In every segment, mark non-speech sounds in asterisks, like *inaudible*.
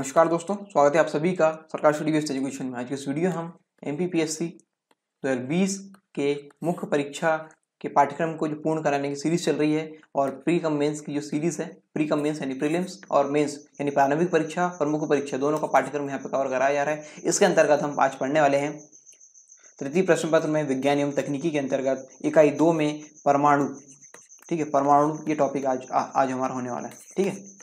नमस्कार दोस्तों स्वागत है आप सभी का सरकार स्टडी बेस्ट एजुकेशन में आज के इस वीडियो हम M P P S C दो हज़ार बीस के मुख्य परीक्षा के पाठ्यक्रम को जो पूर्ण कराने की सीरीज चल रही है और प्री कम मेन्स की जो सीरीज़ है प्री कम मेन्स यानी प्रीलिम्स और मेन्स यानी प्रारंभिक परीक्षा और मुख्य परीक्षा दोनों का पाठ्यक्रम यहाँ पर कवर कराया जा रहा है इसके अंतर्गत हम आज पढ़ने वाले हैं तृतीय प्रश्न पत्र में विज्ञान एवं तकनीकी के अंतर्गत इकाई दो में परमाणु ठीक है परमाणु ये टॉपिक आज आज हमारा होने वाला है ठीक है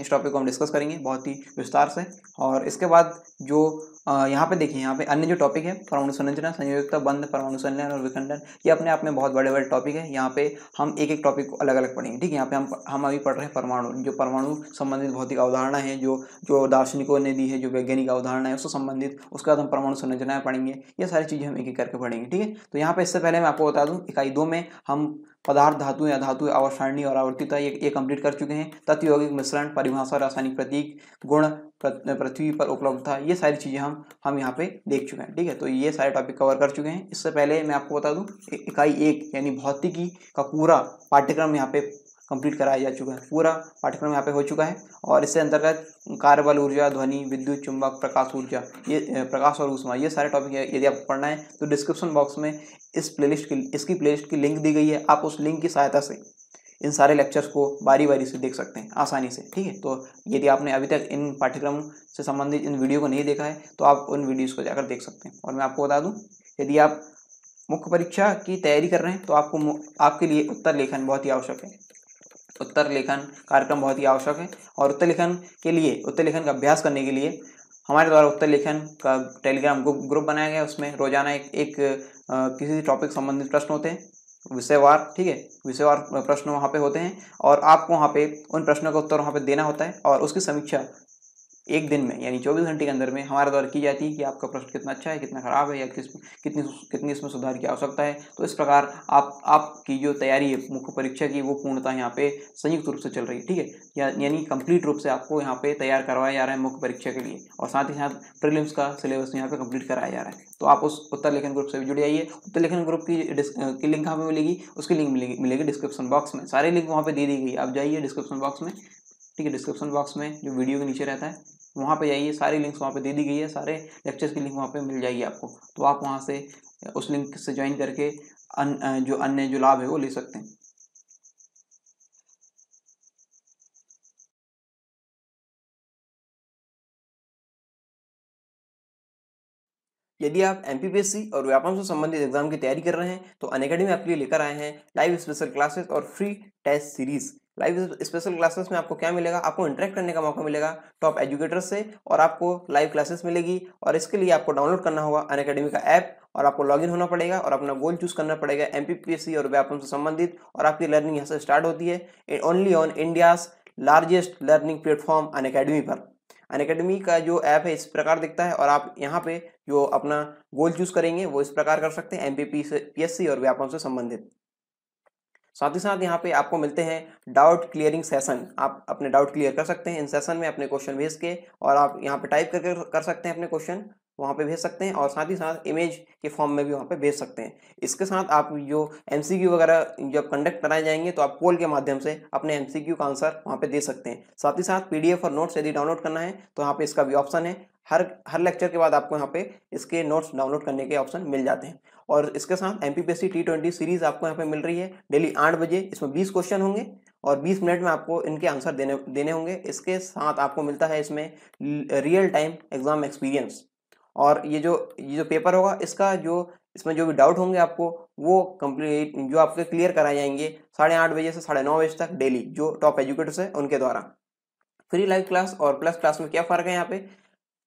इस टॉपिक को हम डिस्कस करेंगे बहुत ही विस्तार से और इसके बाद जो यहाँ पे देखिए यहाँ पे अन्य जो टॉपिक है परमाणु संरचना संयोजकता बंद परमाणु संलयन और विखंडन ये अपने आप में बहुत बड़े बड़े टॉपिक है यहाँ पे हम एक एक टॉपिक को अलग अलग पढ़ेंगे ठीक है यहाँ पे हम हम अभी पढ़ रहे हैं परमाणु जो परमाणु संबंधित भौतिक अवधारणा है जो जो दार्शनिकों ने दी है जो वैज्ञानिक अवधारणा है उससे संबंधित उसके बाद हम परमाणु संरचनाएं पढ़ेंगे ये सारी चीज़ें हम एक एक करके पढ़ेंगे ठीक है तो यहाँ पर इससे पहले मैं आपको बता दूँ इकाई दो में हम पदार्थ धातु अधातु धातु सारणी और आवर्तिता ये ये कंप्लीट कर चुके हैं तत्वयोगिक मिश्रण परिभाषा रासायनिक प्रतीक गुण पृथ्वी पर उपलब्ध था ये सारी चीज़ें हम हम यहाँ पे देख चुके हैं ठीक है तो ये सारे टॉपिक कवर कर चुके हैं इससे पहले मैं आपको बता दूँ इकाई एक यानी भौतिकी का पूरा पाठ्यक्रम यहाँ पे कंप्लीट कराया जा चुका है पूरा पाठ्यक्रम यहाँ पे हो चुका है और इससे अंतर्गत कार्यबल ऊर्जा ध्वनि विद्युत चुंबक प्रकाश ऊर्जा ये प्रकाश और ऊष्मा ये सारे टॉपिक यदि आप पढ़ना है तो डिस्क्रिप्शन बॉक्स में इस प्लेलिस्ट की इसकी प्लेलिस्ट की लिंक दी गई है आप उस लिंक की सहायता से इन सारे लेक्चर्स को बारी बारी से देख सकते हैं आसानी से ठीक है तो यदि आपने अभी तक इन पाठ्यक्रम से संबंधित इन वीडियो को नहीं देखा है तो आप उन वीडियोज़ को जाकर देख सकते हैं और मैं आपको बता दूँ यदि आप मुख्य परीक्षा की तैयारी कर रहे हैं तो आपको आपके लिए उत्तर लेखन बहुत ही आवश्यक है उत्तर लेखन कार्यक्रम बहुत ही आवश्यक है और उत्तर लेखन के लिए उत्तर लेखन का अभ्यास करने के लिए हमारे द्वारा उत्तर लेखन का टेलीग्राम ग्रुप ग्रुप बनाया गया उसमें रोजाना एक एक आ, किसी टॉपिक संबंधित प्रश्न होते हैं विषयवार ठीक है विषयवार प्रश्न वहाँ पे होते हैं और आपको वहाँ पे उन प्रश्नों का उत्तर वहाँ पे देना होता है और उसकी समीक्षा एक दिन में यानी चौबीस घंटे के अंदर में हमारे द्वारा की जाती है कि आपका प्रश्न कितना अच्छा है कितना ख़राब है या किस कितनी कितनी इसमें सुधार की आवश्यकता है तो इस प्रकार आप आपकी जो तैयारी है मुख्य परीक्षा की वो पूर्णता यहाँ पे संयुक्त रूप से चल रही है ठीक है या यानी कंप्लीट रूप से आपको यहाँ पे तैयार करवाया जा रहा है मुख्य परीक्षा के लिए और साथ ही साथ प्रिलिम्स का सिलेबस यहाँ पे कंप्लीट कराया जा रहा है तो आप उस उत्तर लेखन ग्रुप से भी जुड़ जाइए उत्तर लेखन ग्रुप की की लिंक हमें मिलेगी उसकी लिंक मिलेगी मिलेगी डिस्क्रिप्शन बॉक्स में सारी लिंक वहाँ पर दे दी गई आप जाइए डिस्क्रिप्शन बॉक्स में ठीक है डिस्क्रिप्शन बॉक्स में जो वीडियो के नीचे रहता है वहाँ पे जाइए सारी लिंक्स वहाँ पे दे दी गई है सारे लेक्चर्स की लिंक वहाँ पे मिल जाएगी आपको तो आप वहाँ से उस लिंक से ज्वाइन करके अन, जो अन्य जो लाभ है वो ले सकते हैं यदि आप एम और व्यापार से संबंधित एग्जाम की तैयारी कर रहे हैं तो अनकेडमी आपके लिए लेकर आए हैं लाइव स्पेशल क्लासेस और free test series live special classes में आपको क्या मिलेगा आपको इंटरेक्ट करने का मौका मिलेगा टॉप एजुकेटर से और आपको लाइव क्लासेस मिलेगी और इसके लिए आपको डाउनलोड करना होगा अन अकेडमी का ऐप और आपको लॉगिन होना पड़ेगा और अपना गोल चूज करना पड़ेगा एम और व्यापम से संबंधित और आपकी लर्निंग यहाँ से स्टार्ट होती है only on India's largest learning platform अन पर अन का जो ऐप है इस प्रकार दिखता है और आप यहाँ पे जो अपना गोल चूज करेंगे वो इस प्रकार कर सकते हैं पी से सी और व्यापम से संबंधित साथ ही साथ यहाँ पे आपको मिलते हैं डाउट क्लियरिंग सेशन आप अपने डाउट क्लियर कर सकते हैं इन सेशन में अपने क्वेश्चन भेज के और आप यहाँ पे टाइप करके कर सकते हैं अपने क्वेश्चन वहाँ पे भेज सकते हैं और साथ ही साथ इमेज के फॉर्म में भी वहाँ पे भेज सकते हैं इसके साथ आप जो एम वगैरह जब कंडक्ट कराए जाएंगे तो आप पोल के माध्यम से अपने एम का आंसर वहाँ पे दे सकते हैं साथ ही साथ पी और नोट्स यदि डाउनलोड करना है तो यहाँ पे इसका भी ऑप्शन है हर हर लेक्चर के बाद आपको यहाँ पे इसके नोट्स डाउनलोड करने के ऑप्शन मिल जाते हैं और इसके साथ एम पी टी सीरीज आपको यहाँ पे मिल रही है डेली आठ बजे इसमें बीस क्वेश्चन होंगे और 20 मिनट में आपको इनके आंसर देने देने होंगे इसके साथ आपको मिलता है इसमें रियल टाइम एग्जाम एक्सपीरियंस और ये जो ये जो पेपर होगा इसका जो इसमें जो भी डाउट होंगे आपको वो कंप्लीट जो आपके क्लियर कराए जाएंगे साढ़े आठ बजे से साढ़े नौ बजे तक डेली जो टॉप एजुकेटर्स हैं उनके द्वारा फ्री लाइव क्लास और प्लस क्लास में क्या फ़र्क है यहाँ पे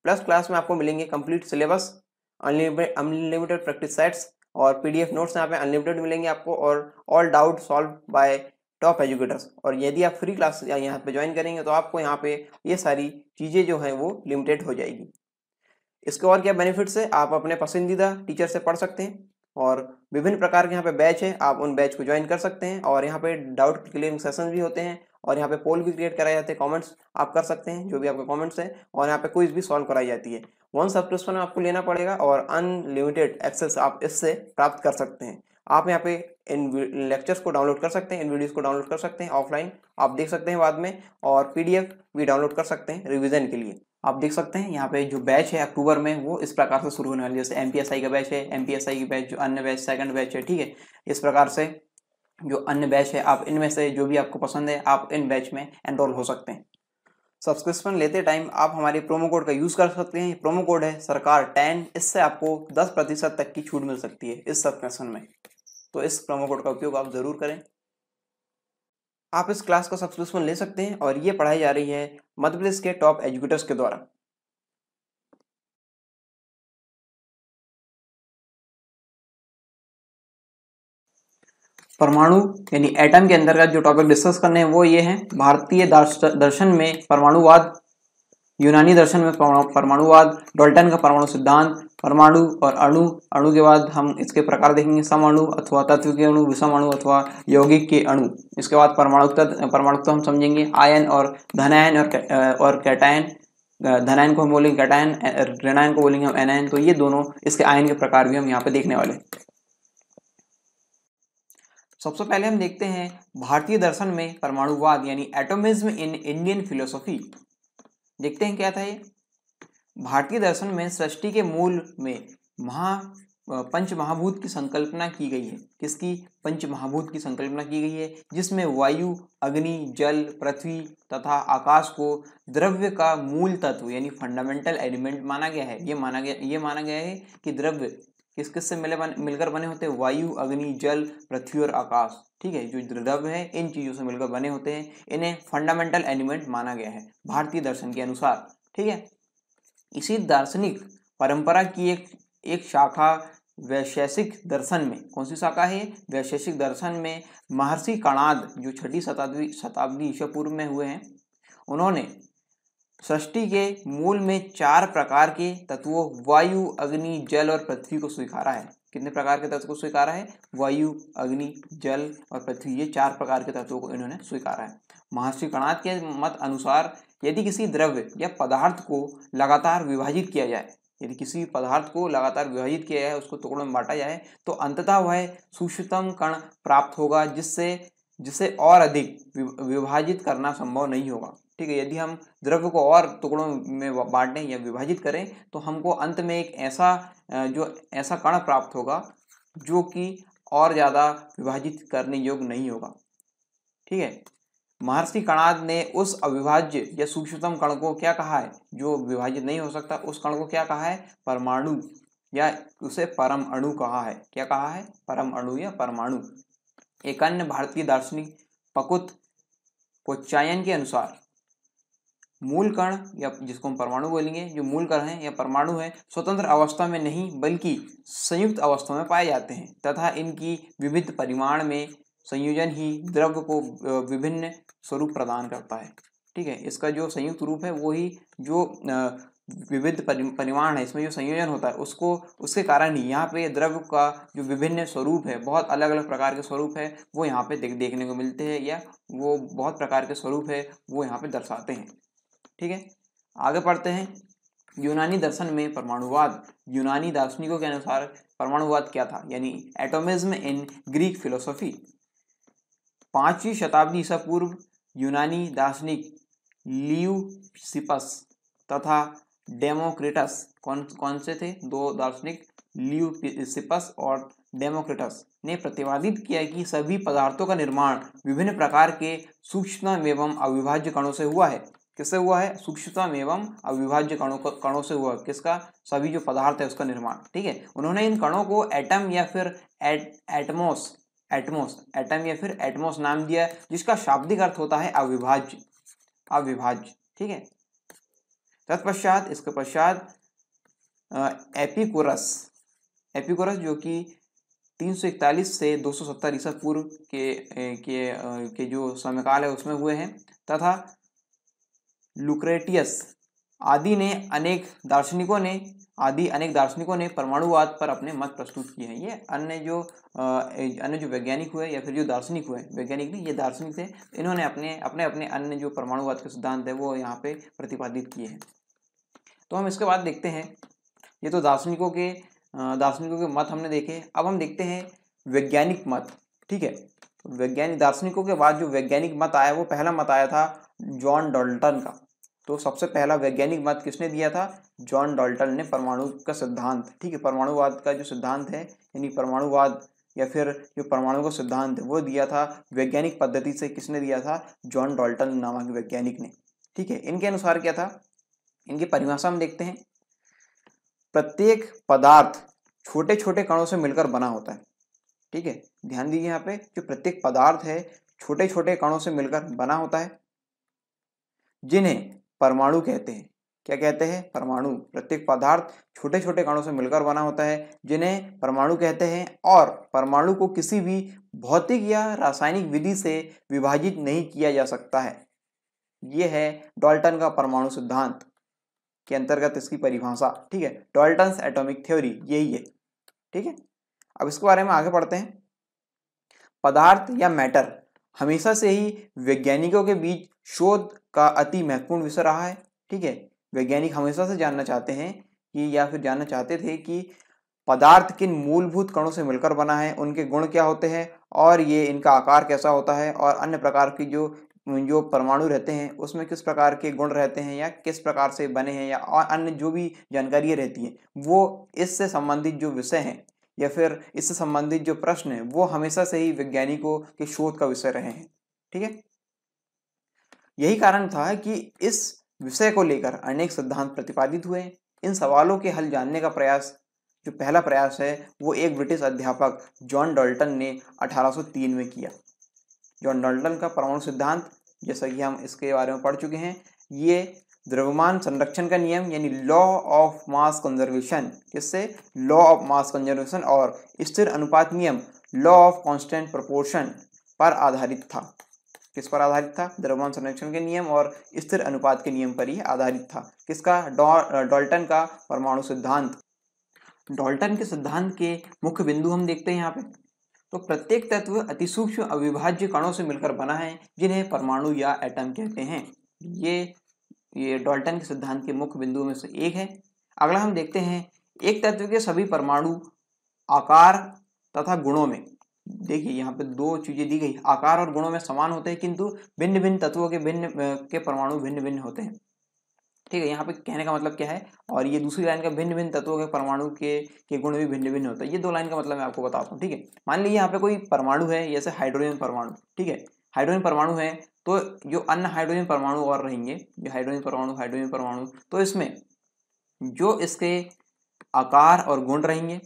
प्लस क्लास में आपको मिलेंगे complete syllabus unlimited unlimited practice sets और पीडीएफ नोट्स यहाँ पे अनलिमिटेड मिलेंगे आपको और all doubt solve by top educators और यदि आप फ्री क्लास यहाँ पे ज्वाइन करेंगे तो आपको यहाँ पे ये सारी चीज़ें जो हैं वो लिमिटेड हो जाएगी इसके और क्या बेनिफिट्स है आप अपने पसंदीदा टीचर से पढ़ सकते हैं और विभिन्न प्रकार के यहाँ पे बैच है आप उन बैच को ज्वाइन कर सकते हैं और यहाँ पे डाउट क्लियरिंग सेशन भी होते हैं और यहाँ पे पोल भी क्रिएट कराए जाते हैं कमेंट्स आप कर सकते हैं जो भी आपके कमेंट्स है और यहाँ पे क्विज भी सॉल्व कराई जाती है वन सब्सक्रिप्शन आपको लेना पड़ेगा और अनलिमिटेड एक्सेस आप इससे प्राप्त कर सकते हैं आप यहाँ पे इन लेक्चर्स को डाउनलोड कर सकते हैं इन वीडियोज को डाउनलोड कर सकते हैं ऑफलाइन आप देख सकते हैं बाद में और पी भी डाउनलोड कर सकते हैं रिविजन के लिए आप देख सकते हैं यहाँ पे जो बैच है अक्टूबर में वो इस प्रकार से शुरू होने वाली है जैसे एम का बैच है एम की बैच जो अन्य बैच सेकंड बैच है ठीक है इस प्रकार से जो अन्य बैच है आप इनमें से जो भी आपको पसंद है आप इन बैच में एनरोल हो सकते हैं सब्सक्रिप्शन लेते टाइम आप हमारे प्रोमो कोड का यूज़ कर सकते हैं प्रोमो कोड है सरकार टेन इससे आपको दस प्रतिशत तक की छूट मिल सकती है इस सब्सक्रिप्शन में तो इस प्रोमो कोड का उपयोग आप ज़रूर करें आप इस क्लास का सब्सक्रिप्शन ले सकते हैं और ये पढ़ाई जा रही है मध्य प्रदेश के टॉप एजुकेटर्स के द्वारा परमाणु यानी एटम के अंदर का जो टॉपिक डिस्कस करने हैं वो ये है भारतीय दर्शन में परमाणुवाद यूनानी दर्शन में परमाणुवाद डॉल्टन का परमाणु सिद्धांत परमाणु और अणु अणु के बाद हम इसके प्रकार देखेंगे सम अणु अथवा तत्व के अणु विषम अणु अथवा यौगिक के अणु इसके बाद परमाणु परमाणु हम समझेंगे आयन और धनायन और और कैटायन धनायन को हम बोलेंगे कैटायन ऋणायन को बोलेंगे हम एनायन तो ये दोनों इसके आयन के प्रकार भी हम यहाँ पे देखने वाले सबसे पहले हम देखते हैं भारतीय दर्शन में परमाणुवाद यानी एटोमिज्म इन इंडियन फिलोसॉफी देखते हैं क्या था ये भारतीय दर्शन में सृष्टि के मूल में महा पंच महाभूत की संकल्पना की गई है किसकी पंच महाभूत की संकल्पना की गई है जिसमें वायु अग्नि जल पृथ्वी तथा आकाश को द्रव्य का मूल तत्व यानी फंडामेंटल एलिमेंट माना गया है ये माना गया ये माना गया है कि द्रव्य किस किस से मिले बन, मिलकर बने होते हैं वायु अग्नि जल पृथ्वी और आकाश ठीक है जो द्रव्य है इन चीज़ों से मिलकर बने होते हैं इन्हें फंडामेंटल एलिमेंट माना गया है भारतीय दर्शन के अनुसार ठीक है इसी दार्शनिक परंपरा की एक एक शाखा वैशेषिक दर्शन में कौन सी शाखा है वैशेषिक दर्शन में महर्षि कणाद जो छठी शताब्दी शताब्दी ईसा पूर्व में हुए हैं उन्होंने सृष्टि के मूल में चार प्रकार के तत्वों वायु अग्नि जल और पृथ्वी को स्वीकारा है कितने प्रकार के तत्व को स्वीकारा है वायु अग्नि जल और पृथ्वी ये चार प्रकार के तत्वों को इन्होंने स्वीकारा है महर्षि कणाद के मत अनुसार यदि किसी द्रव्य या पदार्थ को लगातार विभाजित किया जाए यदि किसी पदार्थ को लगातार विभाजित किया जाए उसको टुकड़ों में बांटा जाए तो अंततः वह सूक्ष्मतम कण प्राप्त होगा जिससे जिसे और अधिक विभाजित करना संभव नहीं होगा ठीक है यदि हम द्रव्य को और टुकड़ों में बांटें या विभाजित करें तो हमको अंत में एक ऐसा जो ऐसा कण प्राप्त होगा जो कि और ज़्यादा विभाजित करने योग्य नहीं होगा ठीक है महर्षि कणाद ने उस अविभाज्य या सूक्ष्मतम कण को क्या कहा है जो विभाजित नहीं हो सकता उस कण को क्या कहा है परमाणु या उसे परम अणु कहा है क्या कहा है परम अणु या परमाणु एक अन्य भारतीय दार्शनिक पकुत चयन के अनुसार मूल कण या जिसको हम परमाणु बोलेंगे जो मूल कण है या परमाणु हैं स्वतंत्र अवस्था में नहीं बल्कि संयुक्त अवस्था में पाए जाते हैं तथा इनकी विविध परिमाण में संयोजन ही द्रव्य को विभिन्न स्वरूप प्रदान करता है ठीक है इसका जो संयुक्त रूप है वो ही जो विविध परिमाण है इसमें जो संयोजन होता है उसको उसके कारण ही यहाँ पे द्रव्य का जो विभिन्न स्वरूप है बहुत अलग अलग प्रकार के स्वरूप है वो यहाँ पे देख देखने को मिलते हैं या वो बहुत प्रकार के स्वरूप है वो यहाँ पे दर्शाते हैं ठीक है आगे पढ़ते हैं यूनानी दर्शन में परमाणुवाद यूनानी दार्शनिकों के अनुसार परमाणुवाद क्या था यानी एटोमिज्म इन ग्रीक फिलोसॉफी पांचवी शताब्दी ईसा पूर्व यूनानी दार्शनिक लियूसिपस तथा डेमोक्रेटस कौन कौन से थे दो दार्शनिक लियूसिपस और डेमोक्रेटस ने प्रतिपादित किया कि सभी पदार्थों का निर्माण विभिन्न प्रकार के सूक्ष्म एवं अविभाज्य कणों से हुआ है किससे हुआ है सूक्ष्मतम एवं अविभाज्य कणों का कणों से हुआ किसका सभी जो पदार्थ है उसका निर्माण ठीक है उन्होंने इन कणों को एटम या फिर एटमोस एटमोस एटम या फिर एटमोस नाम दिया जिसका शाब्दिक अर्थ होता है अविभाज्य अविभाज्य ठीक है तत्पश्चात इसके पश्चात एपिकोरस एपिकोरस जो कि 341 से 270 सौ ईसा पूर्व के के के जो समयकाल है उसमें हुए हैं तथा लुक्रेटियस आदि ने अनेक दार्शनिकों ने आदि अनेक दार्शनिकों ने परमाणुवाद पर अपने मत प्रस्तुत किए हैं ये अन्य जो अन्य जो वैज्ञानिक हुए या फिर जो दार्शनिक हुए वैज्ञानिक नहीं ये दार्शनिक थे इन्होंने अपने अपने अपने अन्य जो परमाणुवाद के सिद्धांत है वो यहाँ पे प्रतिपादित किए हैं तो हम इसके बाद देखते हैं ये तो दार्शनिकों के दार्शनिकों के मत हमने देखे अब हम देखते हैं वैज्ञानिक मत ठीक है वैज्ञानिक दार्शनिकों के बाद जो वैज्ञानिक मत आया वो पहला मत आया था जॉन डॉल्टन का तो सबसे पहला वैज्ञानिक मत किसने दिया था जॉन डॉल्टन ने परमाणु का सिद्धांत ठीक है परमाणुवाद का जो सिद्धांत है यानी परमाणुवाद या फिर जो परमाणु का सिद्धांत है वो दिया था वैज्ञानिक पद्धति से किसने दिया था जॉन डॉल्टन नामक वैज्ञानिक ने ठीक है इनके अनुसार क्या था इनकी परिभाषा हम देखते हैं प्रत्येक पदार्थ छोटे छोटे कणों से मिलकर बना होता है ठीक है ध्यान दीजिए यहाँ पे जो प्रत्येक पदार्थ है छोटे छोटे कणों से मिलकर बना होता है जिन्हें परमाणु कहते हैं क्या कहते हैं परमाणु प्रत्येक पदार्थ छोटे छोटे कणों से मिलकर बना होता है जिन्हें परमाणु कहते हैं और परमाणु को किसी भी भौतिक या रासायनिक विधि से विभाजित नहीं किया जा सकता है ये है डॉल्टन का परमाणु सिद्धांत के अंतर्गत इसकी परिभाषा ठीक है डॉल्टन एटॉमिक थ्योरी यही है ठीक है अब इसके बारे में आगे पढ़ते हैं पदार्थ या मैटर हमेशा से ही वैज्ञानिकों के बीच शोध का अति महत्वपूर्ण विषय रहा है ठीक है वैज्ञानिक हमेशा से जानना चाहते हैं कि या फिर जानना चाहते थे कि पदार्थ किन मूलभूत कणों से मिलकर बना है उनके गुण क्या होते हैं और ये इनका आकार कैसा होता है और अन्य प्रकार की जो जो परमाणु रहते हैं उसमें किस प्रकार के गुण रहते हैं या किस प्रकार से बने हैं या और अन्य जो भी जानकारियाँ रहती हैं वो इससे संबंधित जो विषय हैं या फिर इससे संबंधित जो प्रश्न हैं वो हमेशा से ही वैज्ञानिकों के शोध का विषय रहे हैं ठीक है यही कारण था कि इस विषय को लेकर अनेक सिद्धांत प्रतिपादित हुए इन सवालों के हल जानने का प्रयास जो पहला प्रयास है वो एक ब्रिटिश अध्यापक जॉन डॉल्टन ने 1803 में किया जॉन डॉल्टन का परमाणु सिद्धांत जैसा कि हम इसके बारे में पढ़ चुके हैं ये द्रव्यमान संरक्षण का नियम यानी लॉ ऑफ मास कंजर्वेशन किससे लॉ ऑफ मास कंजर्वेशन और स्थिर अनुपात नियम लॉ ऑफ कांस्टेंट प्रोपोर्शन पर आधारित था किस पर आधारित था द्रव्यमान संरक्षण के नियम और स्थिर अनुपात के नियम पर ही आधारित था किसका डॉल्टन का परमाणु सिद्धांत डॉल्टन के सिद्धांत के मुख्य बिंदु हम देखते हैं यहाँ पे तो प्रत्येक तत्व अतिसूक्ष्म अविभाज्य कणों से मिलकर बना है जिन्हें परमाणु या एटम कहते हैं ये ये डॉल्टन के सिद्धांत के मुख्य बिंदुओं में से एक है अगला हम देखते हैं एक तत्व के सभी परमाणु आकार तथा गुणों में देखिए यहाँ पे दो चीज़ें दी गई आकार और गुणों में समान होते हैं किंतु भिन्न भिन्न तत्वों के भिन्न के परमाणु भिन्न भिन्न होते हैं ठीक है यहाँ पे कहने का मतलब क्या है और ये दूसरी लाइन का भिन्न भिन्न तत्वों के परमाणु के के गुण भी भिन्न भिन्न होता है ये दो लाइन का मतलब मैं आपको बताता हूँ ठीक है मान लीजिए यहाँ पे कोई परमाणु है जैसे हाइड्रोजन परमाणु ठीक है हाइड्रोजन परमाणु है तो जो अन्य हाइड्रोजन परमाणु और रहेंगे जो हाइड्रोजन परमाणु हाइड्रोजन परमाणु तो इसमें जो इसके आकार और गुण रहेंगे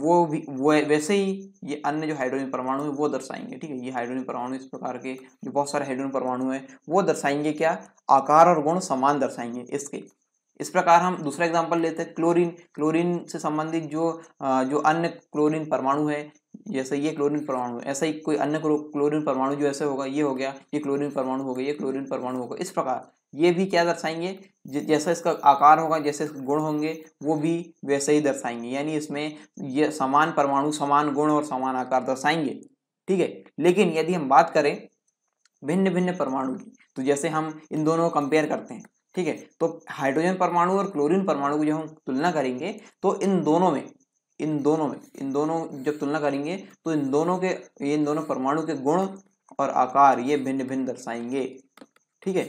वो भी वैसे ही ये अन्य जो हाइड्रोजन परमाणु है वो दर्शाएंगे ठीक है ये हाइड्रोजन परमाणु इस प्रकार के जो बहुत सारे हाइड्रोजन परमाणु है वो दर्शाएंगे क्या आकार और गुण समान दर्शाएंगे इसके इस प्रकार हम दूसरा एग्जांपल लेते हैं क्लोरीन क्लोरीन से संबंधित जो जो अन्य क्लोरीन परमाणु है जैसे ये क्लोरीन परमाणु है ऐसा ही कोई अन्य क्लोरीन परमाणु जो ऐसे होगा ये हो गया ये क्लोरीन परमाणु हो गया ये क्लोरीन परमाणु होगा इस प्रकार ये भी क्या दर्शाएंगे जैसा इसका आकार होगा जैसे गुण होंगे वो भी वैसे ही दर्शाएंगे यानी इसमें ये समान परमाणु समान गुण और समान आकार दर्शाएंगे ठीक है लेकिन यदि हम बात करें भिन्न भिन्न परमाणु की तो जैसे हम इन दोनों को कंपेयर करते हैं ठीक है तो हाइड्रोजन परमाणु और क्लोरीन परमाणु की जब हम तुलना करेंगे तो इन दोनों में इन दोनों में इन दोनों जब तुलना करेंगे तो इन दोनों के इन दोनों परमाणु के गुण और आकार ये भिन्न भिन्न दर्शाएंगे ठीक है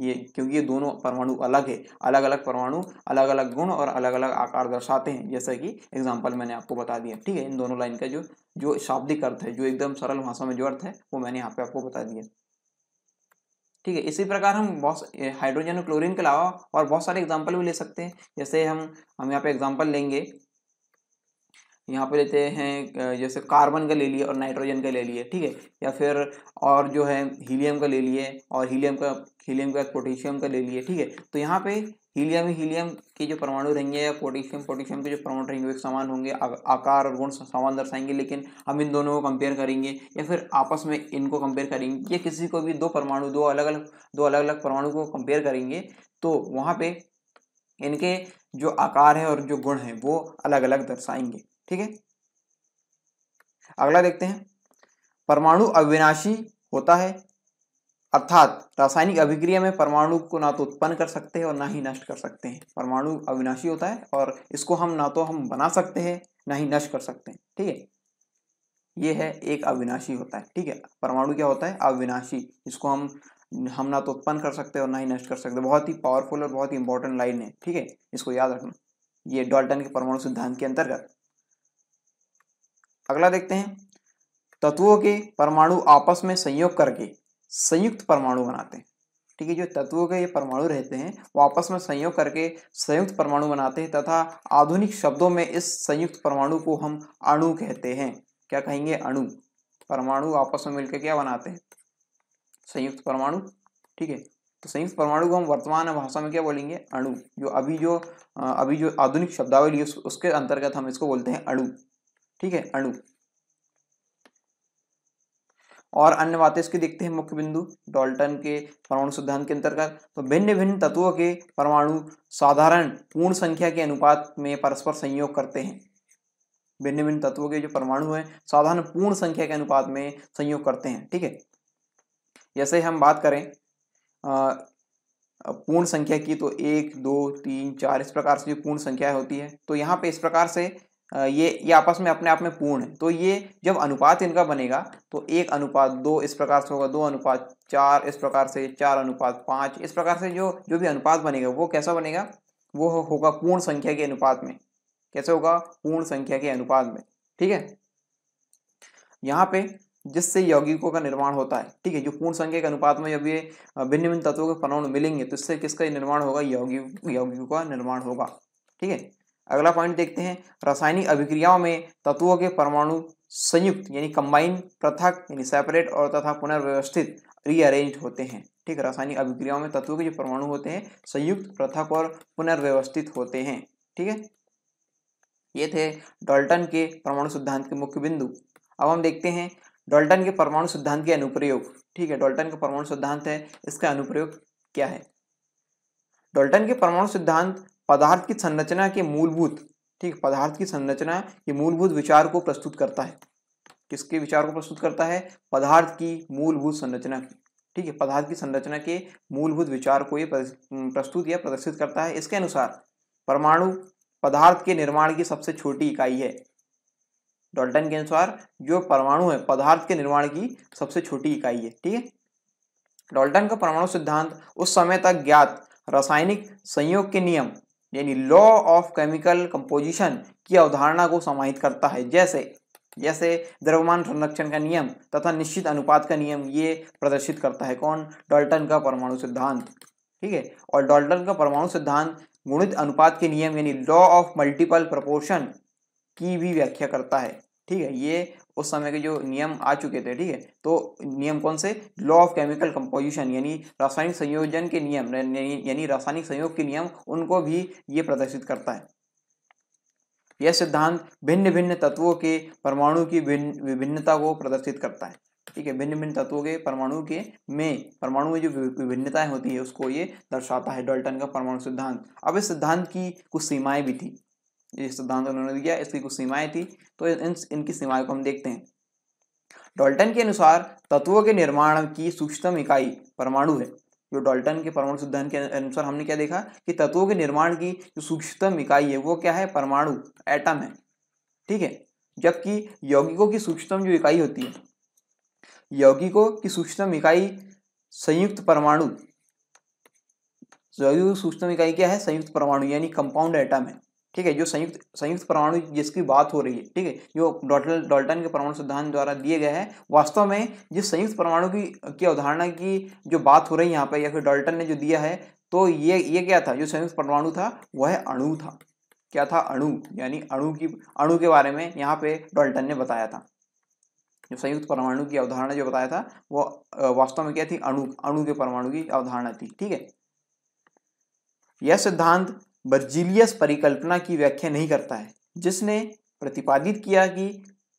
ये क्योंकि ये दोनों परमाणु अलग है अलग अलग परमाणु अलग अलग गुण और अलग अलग आकार दर्शाते हैं जैसा कि एग्जाम्पल मैंने आपको बता दिया ठीक है इन दोनों लाइन का जो जो शाब्दिक अर्थ है जो एकदम सरल भाषा में जो अर्थ है वो मैंने यहाँ पे आपको बता दिया ठीक है इसी प्रकार हम बहुत हाइड्रोजन और क्लोरीन के अलावा और बहुत सारे एग्जाम्पल भी ले सकते हैं जैसे हम हम यहाँ पे एग्जाम्पल लेंगे यहाँ पे लेते हैं जैसे कार्बन का ले लिए और नाइट्रोजन का ले लिए ठीक है या फिर और जो है हीलियम का ले लिए और हीलियम का हीलियम के बाद पोटेशियम का ले लिए ठीक है तो यहाँ पे हीलियम हीलियम के जो परमाणु रहेंगे या पोटेशियम पोटेशियम के जो परमाणु रहेंगे वो एक समान होंगे आकार और गुण समान दर्शाएंगे लेकिन हम इन दोनों को कंपेयर करेंगे या फिर आपस में इनको कंपेयर करेंगे या किसी को भी दो परमाणु दो अलग अलग दो अलग अलग परमाणु को कंपेयर करेंगे तो वहाँ पे इनके जो आकार है और जो गुण है वो अलग अलग दर्शाएंगे ठीक है अगला देखते हैं परमाणु अविनाशी होता है अर्थात रासायनिक अभिक्रिया में परमाणु को ना तो उत्पन्न कर सकते हैं और ना ही नष्ट कर सकते हैं परमाणु अविनाशी होता है और इसको हम ना तो हम बना सकते हैं ना ही नष्ट कर सकते हैं ठीक है ये है एक अविनाशी होता है ठीक है परमाणु क्या होता है अविनाशी इसको हम हम ना तो उत्पन्न कर सकते हैं और ना ही नष्ट कर सकते बहुत ही पावरफुल और बहुत ही इंपॉर्टेंट लाइन है ठीक है इसको याद रखना ये डॉल्टन के परमाणु सिद्धांत के अंतर्गत अगला देखते हैं तत्वों के परमाणु आपस में संयोग करके संयुक्त परमाणु बनाते हैं ठीक है जो तत्वों के ये परमाणु रहते हैं वो आपस में संयोग करके संयुक्त परमाणु बनाते हैं तथा आधुनिक शब्दों में इस संयुक्त परमाणु को हम अणु कहते हैं क्या कहेंगे अणु परमाणु आपस में मिलकर क्या बनाते हैं संयुक्त परमाणु ठीक है तो संयुक्त परमाणु को हम वर्तमान भाषा में क्या बोलेंगे अणु जो अभी जो अभी जो आधुनिक शब्दावली उसके अंतर्गत हम इसको बोलते हैं अणु ठीक है अणु और अन्य बातें इसके देखते हैं मुख्य बिंदु डॉल्टन के परमाणु सिद्धांत के अंतर्गत तो भिन्न भिन्न तत्वों के परमाणु साधारण पूर्ण संख्या के अनुपात में परस्पर संयोग करते हैं भिन्न भिन्न तत्वों के जो परमाणु हैं साधारण पूर्ण संख्या के अनुपात में संयोग करते हैं ठीक है जैसे हम बात करें पूर्ण संख्या की तो एक दो तीन चार इस प्रकार से जो पूर्ण संख्या होती है तो यहाँ पे इस प्रकार से ये ये आपस में अपने आप में पूर्ण है तो ये जब अनुपात इनका बनेगा तो एक अनुपात दो इस प्रकार से होगा दो अनुपात चार इस प्रकार से चार अनुपात पाँच इस प्रकार से जो जो भी अनुपात बनेगा वो कैसा बनेगा वो होगा पूर्ण संख्या के अनुपात में कैसे होगा पूर्ण संख्या के अनुपात में ठीक है यहाँ पे जिससे यौगिकों का निर्माण होता है ठीक है जो पूर्ण संख्या के अनुपात में जब ये भिन्न भिन्न तत्वों के परमाणु मिलेंगे तो इससे किसका निर्माण होगा यौगिक यौगिकों का निर्माण होगा ठीक है अगला पॉइंट देखते हैं रासायनिक अभिक्रियाओं में तत्वों के परमाणु संयुक्त यानी कंबाइन पृथक यानी सेपरेट और तथा पुनर्व्यवस्थित रीअरेंज होते हैं ठीक रासायनिक अभिक्रियाओं में तत्वों के जो परमाणु होते हैं संयुक्त पृथक और पुनर्व्यवस्थित होते हैं ठीक है ये थे डॉल्टन के परमाणु सिद्धांत के मुख्य बिंदु अब हम देखते हैं डॉल्टन के परमाणु सिद्धांत के अनुप्रयोग ठीक है डॉल्टन का परमाणु सिद्धांत है इसका अनुप्रयोग क्या है डॉल्टन के परमाणु सिद्धांत पदार्थ की संरचना के मूलभूत ठीक पदार्थ की संरचना के मूलभूत विचार को प्रस्तुत करता है किसके विचार को प्रस्तुत करता है पदार्थ की मूलभूत संरचना की ठीक है पदार्थ की संरचना के मूलभूत विचार को ये प्रस्तुत या प्रदर्शित करता है इसके अनुसार परमाणु पदार्थ के निर्माण की सबसे छोटी इकाई है डॉल्टन के अनुसार जो परमाणु है पदार्थ के निर्माण की सबसे छोटी इकाई है ठीक है डॉल्टन का परमाणु सिद्धांत उस समय तक ज्ञात रासायनिक संयोग के नियम यानी लॉ ऑफ केमिकल कंपोजिशन की अवधारणा को समाहित करता है जैसे जैसे द्रव्यमान संरक्षण का नियम तथा निश्चित अनुपात का नियम ये प्रदर्शित करता है कौन डॉल्टन का परमाणु सिद्धांत ठीक है और डॉल्टन का परमाणु सिद्धांत गुणित अनुपात के नियम यानी लॉ ऑफ मल्टीपल प्रपोर्शन की भी व्याख्या करता है ठीक है ये उस समय के जो नियम आ चुके थे ठीक है तो नियम कौन से लॉ ऑफ केमिकल कंपोजिशन यानी रासायनिक संयोजन के नियम यानी रासायनिक संयोग के नियम उनको भी ये प्रदर्शित करता है यह सिद्धांत भिन्न भिन्न तत्वों के परमाणु की विभिन्नता को प्रदर्शित करता है ठीक है भिन्न भिन्न तत्वों के परमाणु के में परमाणु में जो विभिन्नताएं होती है उसको ये दर्शाता है डॉल्टन का परमाणु सिद्धांत अब इस सिद्धांत की कुछ सीमाएं भी थी ये सिद्धांत उन्होंने दिया इसकी कुछ सीमाएं थी तो इन इनकी सीमाएं को हम देखते हैं डॉल्टन के अनुसार तत्वों के निर्माण की सूक्ष्मतम इकाई परमाणु है जो डॉल्टन के परमाणु सिद्धांत के अनुसार हमने क्या देखा कि तत्वों के निर्माण की जो सूक्ष्मतम इकाई है वो क्या है परमाणु एटम है ठीक है जबकि यौगिकों की सूक्ष्मतम जो इकाई होती है यौगिकों की सूक्ष्मतम इकाई संयुक्त परमाणु यौगिकों की सूक्ष्मतम इकाई क्या है संयुक्त परमाणु यानी कंपाउंड एटम है ठीक है जो संयुक्त संयुक्त परमाणु जिसकी बात हो रही है ठीक है जो डॉल्टन डॉल्टन के परमाणु सिद्धांत द्वारा दिए गए हैं वास्तव में जिस संयुक्त परमाणु की की अवधारणा की जो बात हो रही है यहाँ पर या फिर डॉल्टन ने जो दिया है तो ये ये क्या था जो संयुक्त परमाणु था वह अणु था क्या था अणु यानी अणु की अणु के बारे में यहाँ पे डॉल्टन ने बताया था जो संयुक्त परमाणु की अवधारणा जो बताया था वो वास्तव में क्या थी अणु अणु के परमाणु की अवधारणा थी ठीक है यह सिद्धांत बर्जीलियस परिकल्पना की व्याख्या नहीं करता है जिसने प्रतिपादित किया कि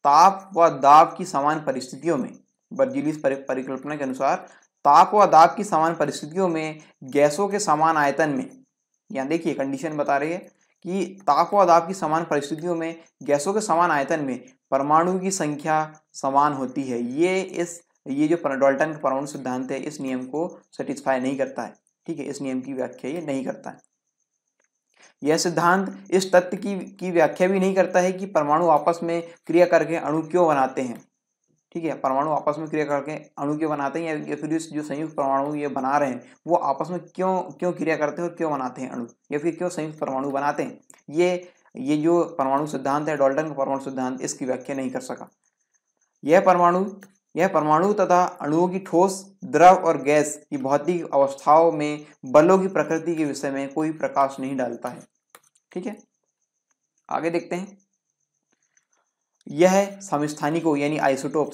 ताप व दाब की समान परिस्थितियों में बर्जीलियस परिकल्पना के अनुसार ताप व दाब की समान परिस्थितियों में गैसों के समान आयतन में या देखिए कंडीशन बता रही है कि ताप व दाब की समान परिस्थितियों में गैसों के समान आयतन में परमाणु की संख्या समान होती है ये इस ये जो डॉल्टन परमाणु सिद्धांत है इस नियम को सेटिस्फाई नहीं करता है ठीक है इस नियम की व्याख्या ये नहीं करता है यह सिद्धांत इस तथ्य की की व्याख्या भी नहीं करता है कि परमाणु आपस में क्रिया करके अणु क्यों बनाते हैं ठीक है परमाणु आपस में क्रिया करके अणु क्यों बनाते हैं या फिर जो संयुक्त परमाणु ये बना रहे हैं वो आपस में क्यों क्यों क्रिया करते हैं और क्यों बनाते हैं अणु या फिर क्यों संयुक्त परमाणु बनाते हैं ये ये जो परमाणु सिद्धांत है डॉल्टन का परमाणु सिद्धांत इसकी व्याख्या नहीं कर सका यह परमाणु यह परमाणु तथा अणुओं की ठोस द्रव और गैस की भौतिक अवस्थाओं में बलों की प्रकृति के विषय में कोई प्रकाश नहीं डालता है ठीक है आगे देखते हैं यह है को यानी आइसोटोप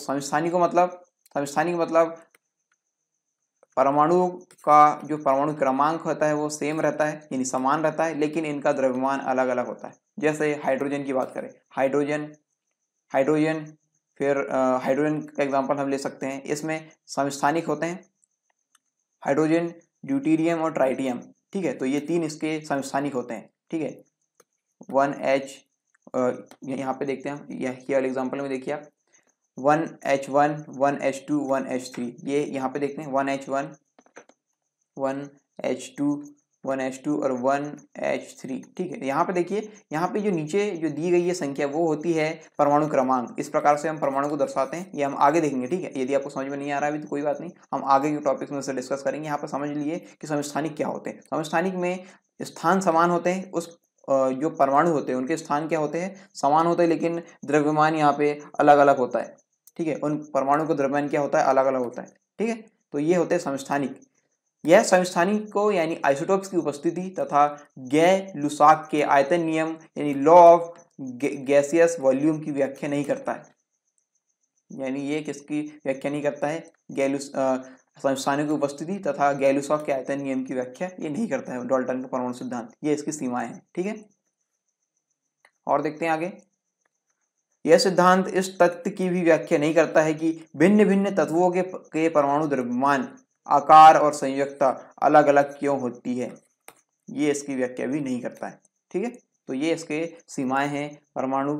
को मतलब समस्थानिक मतलब परमाणु का जो परमाणु क्रमांक होता है वो सेम रहता है यानी समान रहता है लेकिन इनका द्रव्यमान अलग अलग होता है जैसे हाइड्रोजन की बात करें हाइड्रोजन हाइड्रोजन फिर हाइड्रोजन का एग्जाम्पल हम ले सकते हैं इसमें समस्थानिक होते हैं हाइड्रोजन ड्यूटीरियम और ट्राइटियम ठीक है तो ये तीन इसके समस्थानिक होते हैं ठीक है वन एच यहाँ पे देखते हैं हम यह वाले एग्जाम्पल में देखिए आप one H one one H two one H three ये यहाँ पे देखते हैं one H one one H two one H two और वन एच थ्री ठीक है यहाँ पे देखिए यहाँ पे जो नीचे जो दी गई है संख्या वो होती है परमाणु क्रमांक इस प्रकार से हम परमाणु को दर्शाते हैं ये हम आगे देखेंगे ठीक है यदि आपको समझ में नहीं आ रहा है तो कोई बात नहीं हम आगे के टॉपिक्स में उसे डिस्कस करेंगे यहाँ पर समझ लिए कि समस्थानिक क्या होते हैं समस्थानिक में स्थान समान होते हैं उस जो परमाणु होते हैं उनके स्थान क्या होते हैं समान होते हैं लेकिन द्रव्यमान यहाँ पे अलग अलग होता है ठीक है उन परमाणु का द्रव्यमान क्या होता है अलग अलग होता है ठीक है तो ये होते हैं समस्थानिक यह संस्थानिक को यानी आइसोटोप्स की उपस्थिति तथा गै लुसाक के आयतन नियम यानी लॉ ऑफ गैसियस वॉल्यूम की व्याख्या नहीं करता है यानी ये किसकी व्याख्या नहीं करता है गैलुस संस्थानों की उपस्थिति तथा गैलुसॉक के आयतन नियम की व्याख्या ये नहीं करता है डॉल्टन का परमाणु सिद्धांत ये इसकी सीमाएं हैं ठीक है और देखते हैं आगे यह सिद्धांत इस तथ्य की भी व्याख्या नहीं करता है कि भिन्न भिन्न तत्वों के के परमाणु द्रव्यमान आकार और संयुक्ता अलग अलग क्यों होती है ये इसकी व्याख्या भी नहीं करता है ठीक है तो ये इसके सीमाएं हैं परमाणु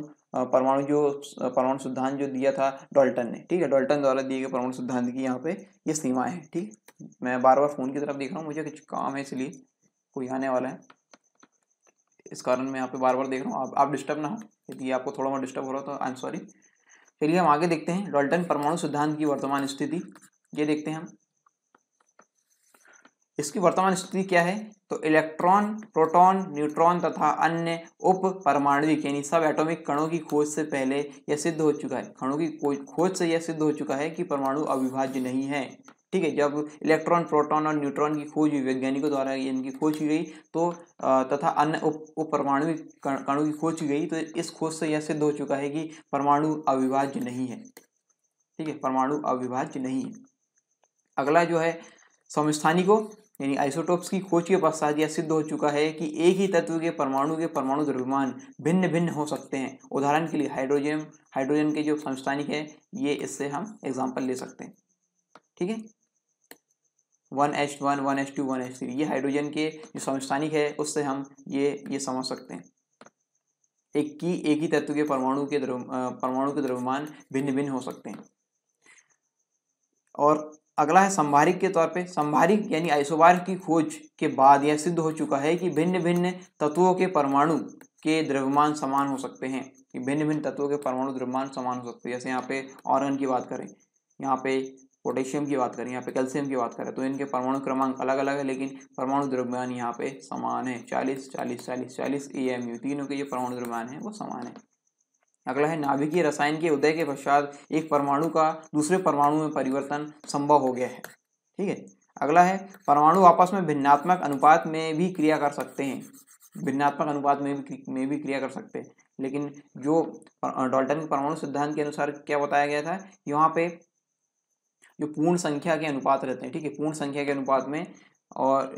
परमाणु जो परमाणु सिद्धांत जो दिया था डॉल्टन ने ठीक है डॉल्टन द्वारा दिए गए परमाणु सिद्धांत की यहाँ पे ये सीमाएं हैं ठीक है मैं बार बार फ़ोन की तरफ देख रहा हूँ मुझे कुछ काम है इसलिए कोई आने वाला है इस कारण मैं यहाँ पे बार बार देख रहा हूँ आप आप डिस्टर्ब ना हो यदि आपको थोड़ा बहुत डिस्टर्ब हो रहा तो आई एम सॉरी चलिए हम आगे देखते हैं डॉल्टन परमाणु सिद्धांत की वर्तमान स्थिति ये देखते हैं हम इसकी वर्तमान स्थिति क्या है तो इलेक्ट्रॉन प्रोटॉन न्यूट्रॉन तथा अन्य उप परमाणविक यानी सब एटॉमिक कणों की खोज से पहले यह सिद्ध हो चुका है कणों की खोज से यह सिद्ध हो चुका है कि परमाणु अविभाज्य नहीं है ठीक है जब इलेक्ट्रॉन प्रोटॉन और न्यूट्रॉन की खोज हुई वैज्ञानिकों द्वारा इनकी खोज की गई तो तथा अन्य उप उप कणों की खोज की गई तो इस खोज से यह सिद्ध हो चुका है कि परमाणु अविभाज्य नहीं है ठीक है परमाणु अविभाज्य नहीं है अगला जो है को यानी आइसोटोप्स की खोज के पश्चात यह सिद्ध हो चुका है कि एक ही तत्व के परमाणु के परमाणु द्रव्यमान भिन्न भिन्न हो सकते हैं उदाहरण के लिए हाइड्रोजन हाइड्रोजन के जो संस्थानिक है ये इससे हम एग्जाम्पल ले सकते हैं ठीक है one H one one H two one H three ये हाइड्रोजन के जो संस्थानिक है उससे हम ये ये समझ सकते हैं एक की एक ही तत्व के परमाणु के द्रव परमाणु के द्रव्यमान भिन्न भिन्न हो सकते हैं और अगला है संभारिक के तौर पे संभारिक यानी आइसोबार की खोज के बाद यह सिद्ध हो चुका है कि भिन्न भिन्न तत्वों के परमाणु के द्रव्यमान समान हो सकते हैं भिन्न भिन्न तत्वों के परमाणु द्रव्यमान समान हो सकते हैं जैसे यहाँ पे ऑर्गन की बात करें यहाँ पे पोटेशियम की बात करें यहाँ पे कैल्शियम की बात करें तो इनके परमाणु क्रमांक अलग अलग है लेकिन परमाणु द्रव्यमान यहाँ पे समान है चालीस चालीस चालीस चालीस ए एम यू तीनों के जो परमाणु द्रव्यमान है वो समान है अगला है नाभिकीय रसायन के उदय के पश्चात एक परमाणु का दूसरे परमाणु में परिवर्तन संभव हो गया है ठीक है अगला है परमाणु आपस में भिन्नात्मक अनुपात में भी क्रिया कर सकते हैं भिन्नात्मक अनुपात में भी में भी क्रिया कर सकते हैं लेकिन जो डॉल्टन के परमाणु सिद्धांत के अनुसार क्या बताया गया था यहाँ पे जो पूर्ण संख्या के अनुपात रहते हैं ठीक है पूर्ण संख्या के अनुपात में और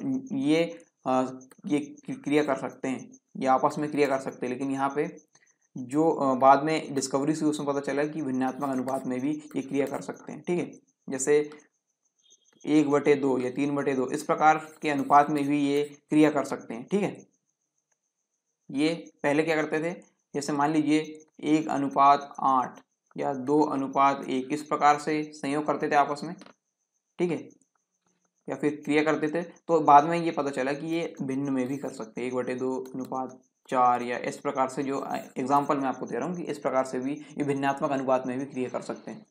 ये आ, ये क्रिया कर सकते हैं ये आपस में क्रिया कर सकते हैं लेकिन यहाँ पे जो बाद में डिस्कवरी से उसमें पता चला कि भिन्नात्मक अनुपात में भी ये क्रिया कर सकते हैं ठीक है जैसे एक बटे दो या तीन बटे दो इस प्रकार के अनुपात में भी ये क्रिया कर सकते हैं ठीक है ये पहले क्या करते थे जैसे मान लीजिए एक अनुपात आठ या दो अनुपात एक इस प्रकार से संयोग करते थे आपस में ठीक है या फिर क्रिया करते थे तो बाद में ये पता चला कि ये भिन्न में भी कर सकते हैं एक बटे दो अनुपात चार या इस प्रकार से जो एग्जाम्पल मैं आपको दे रहा हूँ कि इस प्रकार से भी ये भिन्नात्मक अनुपात में भी क्रिया कर सकते हैं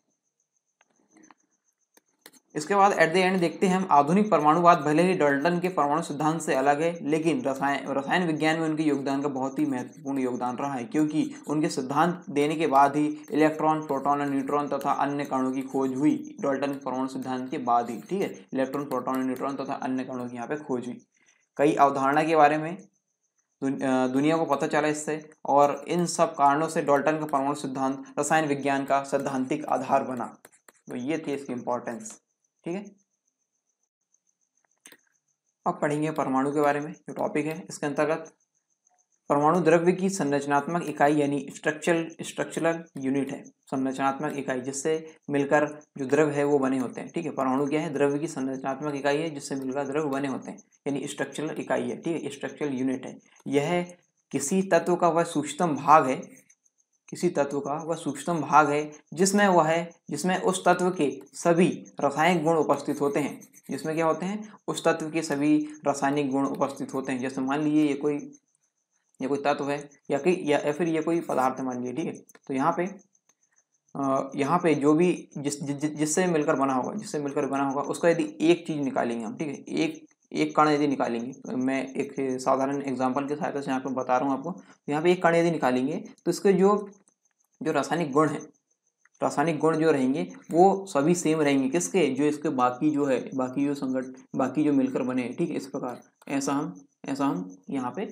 इसके बाद एट द एंड देखते हैं हम आधुनिक परमाणुवाद भले ही डल्टन के परमाणु सिद्धांत से अलग है लेकिन रसायन रसायन विज्ञान में उनके योगदान का बहुत ही महत्वपूर्ण योगदान रहा है क्योंकि उनके सिद्धांत देने के बाद ही इलेक्ट्रॉन प्रोटॉन और न्यूट्रॉन तथा अन्य कणों की खोज हुई डल्टन के परमाणु सिद्धांत के बाद ही ठीक है इलेक्ट्रॉन प्रोटॉन और न्यूट्रॉन तथा अन्य कणों की यहाँ पे खोज हुई कई अवधारणा के बारे में दुनिया को पता चला इससे और इन सब कारणों से डॉल्टन का परमाणु सिद्धांत रसायन विज्ञान का सैद्धांतिक आधार बना तो ये थी इसकी इम्पोर्टेंस ठीक है अब पढ़ेंगे परमाणु के बारे में जो टॉपिक है इसके अंतर्गत परमाणु द्रव्य की संरचनात्मक इकाई यानी स्ट्रक्चरल स्ट्रक्चरल यूनिट है संरचनात्मक इकाई जिससे मिलकर जो द्रव्य है वो बने होते हैं ठीक है परमाणु क्या है द्रव्य की संरचनात्मक इकाई है जिससे मिलकर द्रव्य बने होते हैं यानी स्ट्रक्चरल इकाई है ठीक है स्ट्रक्चरल यूनिट है यह किसी तत्व का वह सूक्ष्मतम भाग है किसी तत्व का वह सूक्ष्मतम भाग है जिसमें वह है जिसमें उस तत्व के सभी रासायनिक गुण उपस्थित होते हैं जिसमें क्या होते हैं उस तत्व के सभी रासायनिक गुण उपस्थित होते हैं जैसे मान लीजिए ये कोई या कोई तत्व है या कि या, या फिर ये कोई पदार्थ मान लीजिए ठीक है तो यहाँ पे यहाँ पे जो भी जिस जिससे जिस जिससे मिलकर बना होगा जिससे मिलकर बना होगा उसका यदि एक चीज़ निकालेंगे हम ठीक है एक एक कण यदि निकालेंगे तो मैं एक साधारण एग्जाम्पल के सहायता से यहाँ पे बता रहा हूँ आपको तो यहाँ पे एक कण यदि निकालेंगे तो इसके जो जो रासायनिक गुण है रासायनिक गुण जो रहेंगे वो सभी सेम रहेंगे किसके जो इसके बाकी जो है बाकी जो संगठ बाकी जो मिलकर बने ठीक है इस प्रकार ऐसा हम ऐसा हम यहाँ पे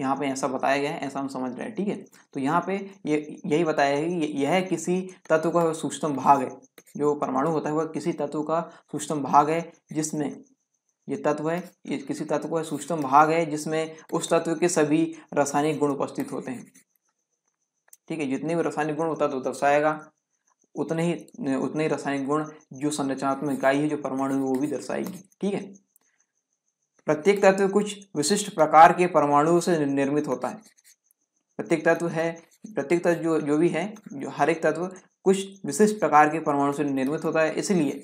यहाँ पे ऐसा बताया गया है ऐसा हम समझ रहे हैं ठीक है तो यहाँ पे ये यही बताया है कि यह किसी तत्व का सूक्ष्म भाग है जो परमाणु होता है वह किसी तत्व का सूक्ष्म भाग है जिसमें ये तत्व है ये किसी तत्व का सूक्ष्म भाग है जिसमें उस तत्व के सभी रासायनिक गुण उपस्थित होते हैं ठीक है जितने भी रासायनिक गुण होता तो दर्शाएगा उतने ही उतने ही रासायनिक गुण जो संरचनात्मक इकाई है जो परमाणु है वो भी दर्शाएगी ठीक है प्रत्येक तत्व कुछ विशिष्ट प्रकार के परमाणुओं से निर्मित होता है प्रत्येक तत्व है प्रत्येक तत्व जो जो भी है जो हर एक तत्व कुछ विशिष्ट प्रकार के परमाणु से निर्मित होता है इसलिए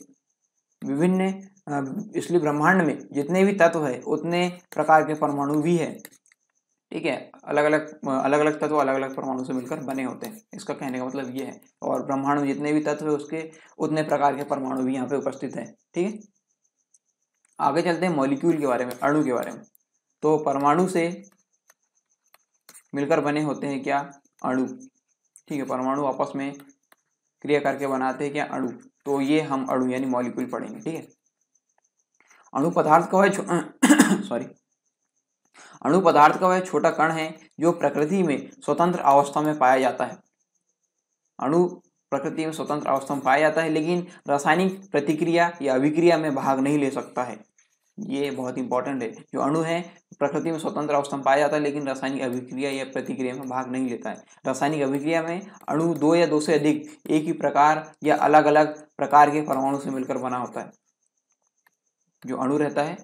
विभिन्न इसलिए ब्रह्मांड में जितने भी तत्व है उतने प्रकार के परमाणु भी है ठीक है अलग अलग अलग अलग तत्व अलग अलग परमाणु से मिलकर बने होते हैं इसका कहने का मतलब ये है और ब्रह्मांड में जितने भी तत्व है उसके उतने प्रकार के परमाणु भी यहाँ पे उपस्थित हैं ठीक है आगे चलते हैं मॉलिक्यूल के बारे में अणु के बारे में तो परमाणु से मिलकर बने होते हैं क्या अणु ठीक है परमाणु आपस में क्रिया करके बनाते हैं क्या अणु तो ये हम अणु यानी मॉलिक्यूल पढ़ेंगे ठीक है अणु पदार्थ का वह सॉरी *coughs* अणु पदार्थ का वह छोटा कण है जो प्रकृति में स्वतंत्र अवस्था में पाया जाता है अणु प्रकृति में स्वतंत्र अवस्था में पाया जाता है लेकिन रासायनिक प्रतिक्रिया या अभिक्रिया में भाग नहीं ले सकता है ये बहुत इंपॉर्टेंट है जो अणु है प्रकृति में स्वतंत्र अवस्था में पाया जाता है लेकिन रासायनिक अभिक्रिया या प्रतिक्रिया में भाग नहीं लेता है रासायनिक अभिक्रिया में अणु दो या दो से अधिक एक ही प्रकार या अलग अलग प्रकार के परमाणु से मिलकर बना होता है जो अणु रहता है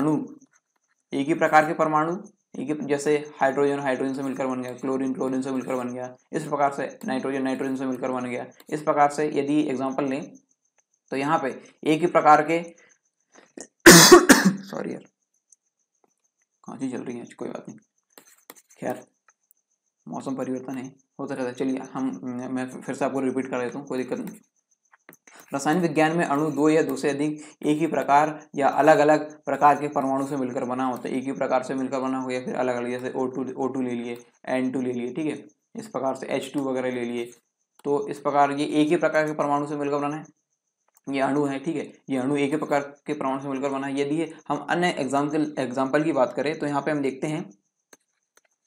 अणु एक ही प्रकार के परमाणु ठीक है जैसे हाइड्रोजन हाइड्रोजन से मिलकर बन गया क्लोरीन क्लोरीन से मिलकर बन गया इस प्रकार से नाइट्रोजन नाइट्रोजन से मिलकर बन गया इस प्रकार से यदि एग्जाम्पल लें तो यहाँ पे एक ही प्रकार के सॉरी *coughs* यार खांसी चल रही है कोई बात नहीं खैर मौसम परिवर्तन है होता रहता है चलिए हम मैं फिर से आपको रिपीट कर देता हूँ कोई दिक्कत नहीं रसायन विज्ञान में अणु दो या दो से अधिक एक ही प्रकार या अलग अलग प्रकार के परमाणु से मिलकर बना होता है एक ही प्रकार से मिलकर बना हो या फिर अलग अलग जैसे ओ टू ओ टू ले लिए एन टू ले लिए ठीक है इस प्रकार से एच टू वगैरह ले लिए तो इस प्रकार ये एक ही प्रकार के परमाणु से मिलकर बना है ये अणु है ठीक है ये अणु एक ही प्रकार के परमाणु से मिलकर बना है यदि हम अन्य एग्जाम्पल एग्जाम्पल की बात करें तो यहाँ पे हम देखते हैं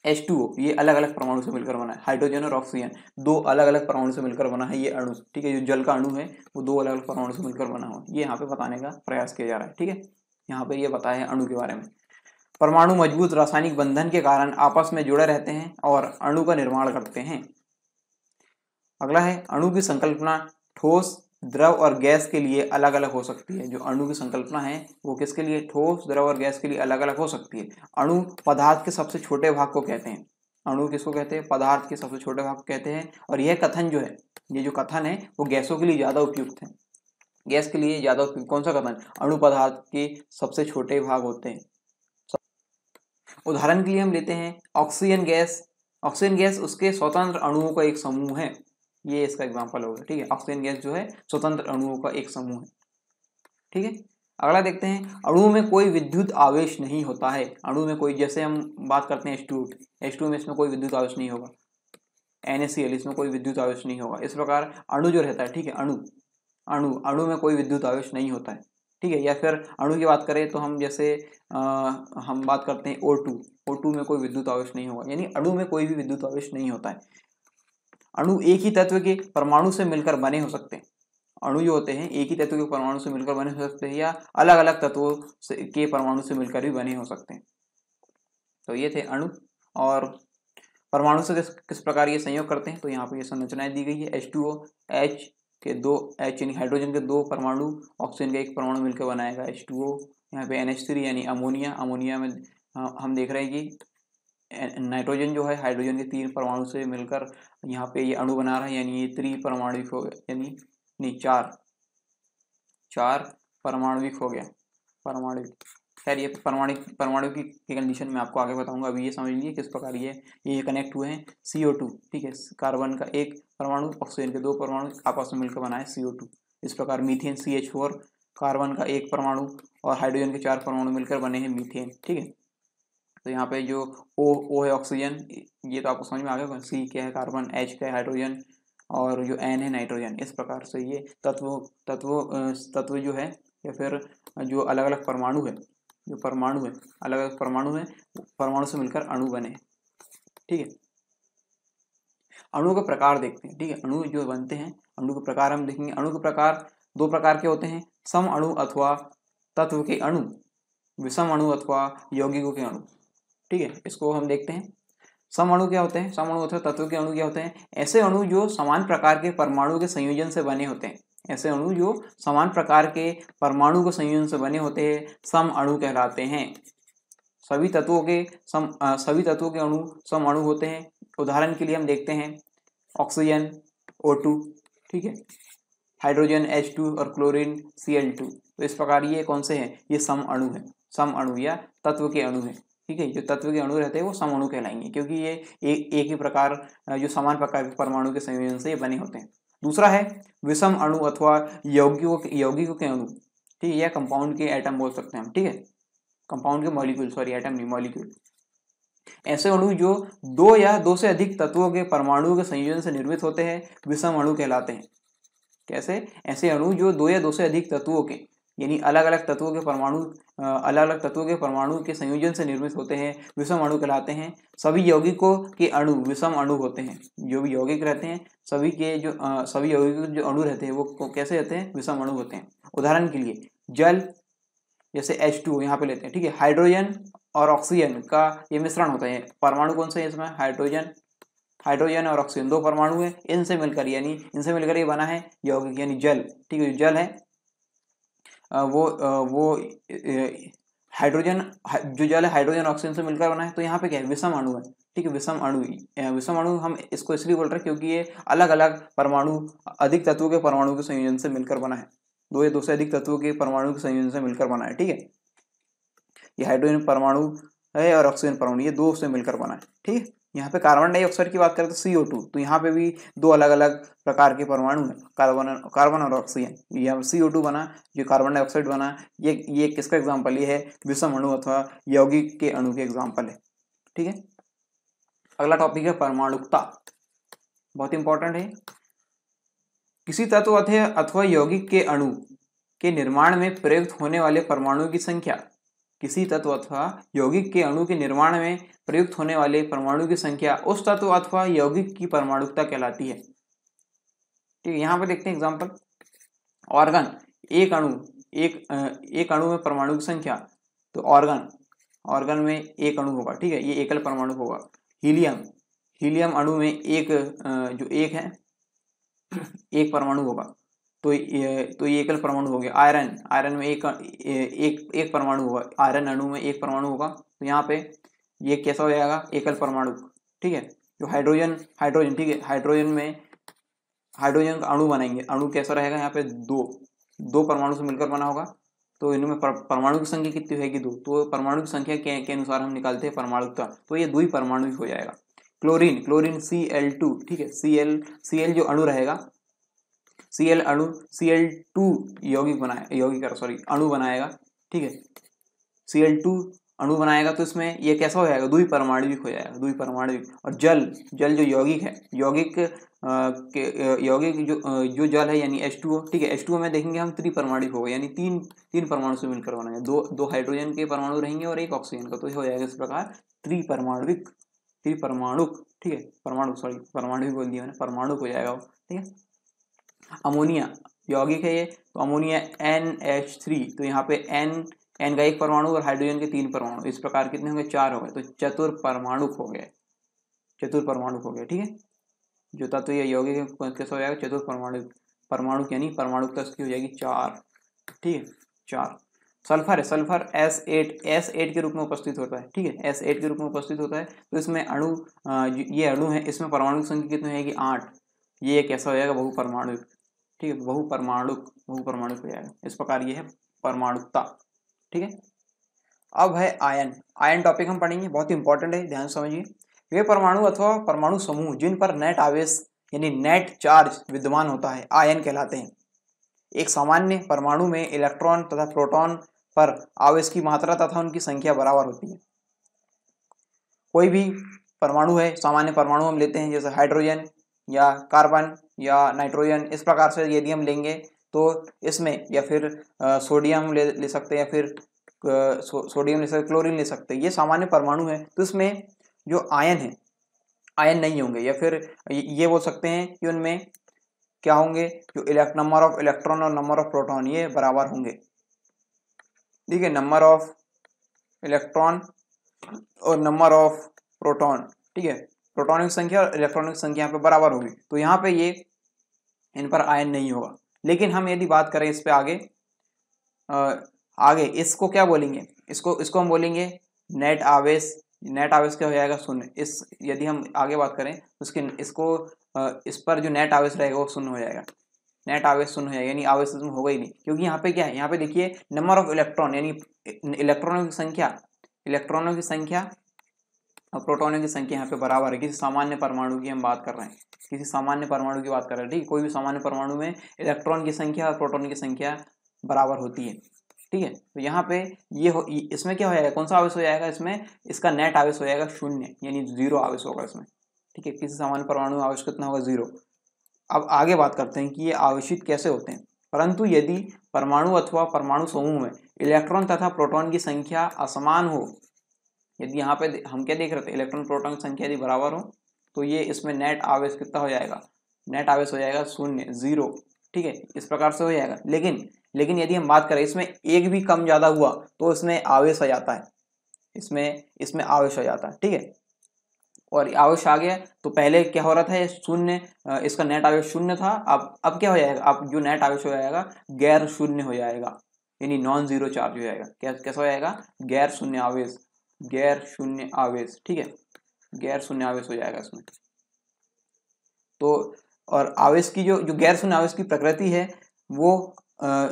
एच टू ओ ये अलग अलग परमाणु से मिलकर बना है हाइड्रोजन और ऑक्सीजन दो अलग अलग परमाणु से मिलकर बना है ये अणु ठीक है जो जल का अणु है वो दो अलग अलग परमाणु से मिलकर बना हुआ ये यहाँ पे बताने का प्रयास किया जा रहा है ठीक है यहाँ पे ये बताया है अणु के बारे में परमाणु मजबूत रासायनिक बंधन के कारण आपस में जुड़े रहते हैं और अणु का निर्माण करते हैं अगला है अणु की संकल्पना ठोस द्रव और गैस के लिए अलग अलग हो सकती है जो अणु की संकल्पना है वो किसके लिए ठोस द्रव और गैस के लिए अलग अलग हो सकती है अणु पदार्थ के सबसे छोटे भाग को कहते हैं अणु किसको कहते हैं पदार्थ के सबसे छोटे भाग को कहते हैं और यह कथन जो है ये जो कथन है वो गैसों के लिए ज़्यादा उपयुक्त है गैस के लिए ज़्यादा उपयुक्त कौन सा कथन अणु पदार्थ के सबसे छोटे भाग होते हैं उदाहरण के लिए हम लेते हैं ऑक्सीजन गैस ऑक्सीजन गैस उसके स्वतंत्र अणुओं का एक समूह है ये इसका एग्जाम्पल होगा ठीक है ऑक्सीजन गैस जो है स्वतंत्र अणुओं का एक समूह है ठीक है अगला देखते हैं अणु में कोई विद्युत आवेश नहीं होता है अणु में कोई जैसे हम बात करते हैं एस टू एस टू में इसमें कोई विद्युत आवेश नहीं होगा एन इसमें कोई विद्युत आवेश नहीं होगा इस प्रकार अणु जो रहता है ठीक है अणु अणु अणु में कोई विद्युत आवेश नहीं होता है ठीक है या फिर अणु की बात करें तो हम जैसे आ, हम बात करते हैं ओ टू में कोई विद्युत आवेश नहीं होगा यानी अणु में कोई भी विद्युत आवेश नहीं होता है अणु एक ही तत्व के परमाणु से मिलकर बने हो सकते हैं अणु जो होते हैं एक ही तत्व के परमाणु से मिलकर बने हो सकते हैं या अलग अलग तत्वों से के परमाणु से मिलकर भी बने हो सकते हैं तो ये थे अणु और परमाणु से किस किस प्रकार ये संयोग करते हैं तो यहाँ पर ये संरचनाएं दी गई है एच टू ओ एच के दो एच यानी हाइड्रोजन के दो परमाणु ऑक्सीजन का एक परमाणु मिलकर बनाएगा एच टू ओ यहाँ पे एन एच थ्री यानी अमोनिया अमोनिया में हाँ, हम देख रहे हैं कि नाइट्रोजन जो है हाइड्रोजन के तीन परमाणु से मिलकर यहाँ पे ये अणु बना रहा है यानी ये त्रि परमाणु हो गया यानी नहीं चार चार परमाणुविक हो गया परमाणु खैर ये परमाणु परमाणु की कंडीशन में आपको आगे बताऊंगा अभी ये समझ लीजिए किस प्रकार ये ये कनेक्ट हुए हैं सी ओ टू ठीक है कार्बन का एक परमाणु ऑक्सीजन के दो परमाणु आपस में मिलकर बनाए सी ओ टू इस प्रकार methane C H four carbon का एक परमाणु और हाइड्रोजन के चार परमाणु मिलकर बने हैं मीथेन ठीक है तो यहाँ पे जो ओ ओ है ऑक्सीजन ये तो आपको समझ में आ गया सी क्या है कार्बन एच क्या है हाइड्रोजन और जो एन है नाइट्रोजन इस प्रकार से ये तत्व तत्व तत्व जो है या फिर जो अलग अलग परमाणु है जो परमाणु है अलग अलग परमाणु है परमाणु से मिलकर अणु बने ठीक है अणु के प्रकार देखते हैं ठीक है अणु जो बनते हैं अणु के प्रकार हम देखेंगे अणु के प्रकार दो प्रकार के होते हैं सम अणु अथवा तत्व के अणु विषम अणु अथवा यौगिकों के अणु ठीक है इसको हम देखते हैं सम अणु क्या होते हैं सम अणु होते हैं तत्व के अणु क्या होते हैं ऐसे अणु जो समान प्रकार के परमाणु के संयोजन से बने होते हैं ऐसे अणु जो समान प्रकार के परमाणु के संयोजन से बने होते हैं सम अणु कहलाते हैं सभी तत्वों के सम सभी तत्वों के अणु सम अणु होते हैं उदाहरण के लिए हम देखते हैं ऑक्सीजन ओ टू ठीक है हाइड्रोजन एच टू और क्लोरीन सी एल टू तो इस प्रकार ये कौन से हैं ये सम अणु है सम अणु या तत्व के अणु है ठीक है जो तत्व के अणु रहते हैं वो समणु कहलाएंगे क्योंकि ये ए, एक ही प्रकार जो समान प्रकार के परमाणु के संयोजन से ये बने होते हैं दूसरा है विषम अणु अथवा यौगिकों के यौगिकों के अणु ठीक है या कंपाउंड के एटम बोल सकते हैं हम ठीक है कंपाउंड के मॉलिक्यूल सॉरी एटम नहीं मॉलिक्यूल ऐसे अणु जो दो या दो से अधिक तत्वों के परमाणुओं के संयोजन से निर्मित होते हैं विषम अणु कहलाते हैं कैसे ऐसे अणु जो दो या दो से अधिक तत्वों के यानी अलग अलग तत्वों के परमाणु अलग अलग तत्वों के परमाणु के संयोजन से निर्मित होते हैं विषम अणु कहलाते हैं सभी यौगिकों के अणु विषम अणु होते हैं जो भी यौगिक रहते हैं सभी के जो आ, सभी यौगिक जो अणु रहते हैं वो कैसे रहते हैं विषम अणु होते हैं उदाहरण के लिए जल जैसे एच टू यहाँ पे लेते हैं ठीक है हाइड्रोजन और ऑक्सीजन का ये मिश्रण होता है परमाणु कौन से है इसमें हाइड्रोजन हाइड्रोजन और ऑक्सीजन दो परमाणु है इनसे मिलकर यानी इनसे मिलकर ये बना है यौगिक यानी जल ठीक है जल है वो वो हाइड्रोजन जो जल है हाइड्रोजन ऑक्सीजन से मिलकर बना है तो यहाँ पे क्या है विषम अणु है ठीक है विषम अणु विषम अणु हम इसको इसलिए बोल रहे हैं क्योंकि ये अलग अलग परमाणु अधिक तत्वों के परमाणु के संयोजन से मिलकर बना है दो या दो से अधिक तत्वों के परमाणु के संयोजन से मिलकर बना है ठीक है ये हाइड्रोजन परमाणु है और ऑक्सीजन परमाणु ये दो से मिलकर बना है ठीक है यहाँ पे कार्बन डाइऑक्साइड की बात करें तो सी ओ टू तो यहाँ पे भी दो अलग अलग प्रकार के परमाणु हैं कार्बन कार्बन और ऑक्सीजन यहाँ सी ओ टू बना ये कार्बन डाइऑक्साइड बना ये ये किसका एग्जाम्पल ये है विषम अणु अथवा यौगिक के अणु के एग्जाम्पल है ठीक है अगला टॉपिक है परमाणुकता बहुत इंपॉर्टेंट है किसी तत्व अथवा यौगिक के अणु के निर्माण में प्रयुक्त होने वाले परमाणु की संख्या किसी तत्व अथवा यौगिक के अणु के निर्माण में प्रयुक्त होने वाले परमाणु की संख्या उस तत्व अथवा यौगिक की परमाणुकता कहलाती है ठीक है यहाँ पर देखते हैं एग्जाम्पल ऑर्गन एक अणु एक एक अणु में परमाणु की संख्या तो ऑर्गन ऑर्गन में एक अणु होगा ठीक है ये एकल परमाणु होगा हीलियम हीलियम अणु में एक जो एक है एक परमाणु होगा तो ये तो ये एकल परमाणु हो गया आयरन आयरन में एक एक एक परमाणु होगा आयरन अणु में एक परमाणु होगा तो यहाँ पे ये कैसा हो जाएगा एकल परमाणु ठीक है जो हाइड्रोजन हाइड्रोजन ठीक है हाइड्रोजन में हाइड्रोजन का अणु बनाएंगे अणु कैसा रहेगा यहाँ पे दो दो परमाणु से मिलकर बना होगा तो इनमें परमाणु की संख्या कितनी होगी दो तो परमाणु की संख्या के, के अनुसार हम निकालते हैं का तो ये दो ही परमाणु हो जाएगा chlorine chlorine C L two ठीक है सी एल सी एल जो अणु रहेगा सी एल अणु सी एल टू यौगिक बनाए यौगिक सॉरी अणु बनाएगा ठीक है सी एल टू अणु बनाएगा तो इसमें यह कैसा हो जाएगा द्वि परमाणुविक हो जाएगा द्वि परमाणुविक और जल जल जो यौगिक है यौगिक यौगिक जो जो जल है यानी एच टू ठीक है एच टू में देखेंगे हम त्रिपरमाणुविक होगा यानी तीन तीन परमाणु से मिलकर बनाएंगे दो दो हाइड्रोजन के परमाणु रहेंगे और एक ऑक्सीजन का तो यह हो जाएगा इस प्रकार त्रि परमाणु ठीक है परमाणु सॉरी परमाणु बोल दिया मैंने परमाणु हो जाएगा वो ठीक है अमोनिया यौगिक है ये तो अमोनिया एन एच थ्री तो यहाँ पे एन एन का एक परमाणु और हाइड्रोजन के तीन परमाणु इस प्रकार कितने होंगे चार हो गए तो चतुर परमाणु हो गए चतुर परमाणु हो गए ठीक है जो तत्व ये यौगिक कैसा हो जाएगा चतुर परमाणु परमाणु यानी परमाणु तत्व हो जाएगी चार ठीक है चार सल्फर है sulphur S eight S eight के रूप में उपस्थित होता है ठीक है एस एट के रूप में उपस्थित होता है तो इसमें अणु ये अणु है इसमें परमाणु संख्या कितनी होगी आठ ये कैसा हो जाएगा बहु परमाणु ठीक है बहु परमाणु हो जाएगा इस प्रकार ये है परमाणुता ठीक है अब है आयन आयन टॉपिक हम पढ़ेंगे बहुत ही इंपॉर्टेंट है ध्यान समझिए वे परमाणु अथवा परमाणु समूह जिन पर नेट आवेश यानी नेट चार्ज विद्यमान होता है आयन कहलाते हैं एक सामान्य परमाणु में इलेक्ट्रॉन तथा प्रोटॉन पर आवेश की मात्रा तथा उनकी संख्या बराबर होती है कोई भी परमाणु है सामान्य परमाणु हम लेते हैं जैसे हाइड्रोजन या कार्बन या नाइट्रोजन इस प्रकार से यदि हम लेंगे तो इसमें या फिर आ, सोडियम ले ले सकते हैं या फिर सो, सोडियम ले सकते क्लोरीन ले सकते ये सामान्य परमाणु है तो इसमें जो आयन है आयन नहीं होंगे या फिर ये बोल सकते हैं कि उनमें क्या होंगे जो इलेक्ट नंबर ऑफ इलेक्ट्रॉन और नंबर ऑफ प्रोटॉन ये बराबर होंगे ठीक है नंबर ऑफ इलेक्ट्रॉन और नंबर ऑफ प्रोटॉन ठीक है प्रोटॉनिक संख्या और इलेक्ट्रॉनिक संख्या यहाँ पे बराबर होगी तो यहाँ पे ये इन पर आयन नहीं होगा लेकिन हम यदि बात करें इस पर आगे आ, आगे इसको क्या बोलेंगे इसको इसको हम बोलेंगे नेट आवेश नेट आवेश क्या हो जाएगा शून्य इस यदि हम आगे बात करें उसके इसको इस पर जो नेट आवेश रहेगा वो शून्य हो जाएगा नेट आवेश शून्य हो जाएगा यानी आवेश होगा ही नहीं क्योंकि यहाँ पे क्या है यहाँ पे देखिए नंबर ऑफ इलेक्ट्रॉन यानी इलेक्ट्रॉनों की संख्या इलेक्ट्रॉनों की संख्या और प्रोटोनों की संख्या यहाँ पे बराबर है किसी सामान्य परमाणु की हम बात कर रहे हैं किसी सामान्य परमाणु की बात कर रहे हैं ठीक कोई भी सामान्य परमाणु में इलेक्ट्रॉन की संख्या और प्रोटोन की संख्या बराबर होती है ठीक है तो यहाँ पे ये हो इसमें क्या हो जाएगा कौन सा आवेश हो जाएगा इसमें इसका नेट आवेश हो जाएगा शून्य यानी जीरो आवेश होगा इसमें ठीक है किसी सामान्य परमाणु में आवेश कितना होगा जीरो अब आगे बात करते हैं कि ये आवेशित कैसे होते हैं परंतु यदि परमाणु अथवा परमाणु समूह में इलेक्ट्रॉन तथा प्रोटॉन की संख्या असमान हो यदि यहाँ पे हम क्या देख रहे थे इलेक्ट्रॉन प्रोटॉन की संख्या यदि बराबर हो तो ये इसमें नेट आवेश कितना हो जाएगा नेट आवेश हो जाएगा शून्य जीरो ठीक है इस प्रकार से हो जाएगा लेकिन लेकिन यदि हम बात करें इसमें एक भी कम ज़्यादा हुआ तो इसमें आवेश हो जाता है इसमें इसमें आवेश हो जाता है ठीक है और आवेश आ गया तो पहले क्या हो रहा था शून्य इसका नेट आवेश शून्य था अब अब क्या हो जाएगा अब जो नेट आवेश हो जाएगा गैर शून्य हो जाएगा यानी नॉन जीरो चार्ज हो जाएगा कैसा हो जाएगा गैर शून्य आवेश गैर शून्य आवेश ठीक है गैर शून्य आवेश हो जाएगा इसमें तो और आवेश की जो जो गैर शून्य आवेश की प्रकृति है वो आ,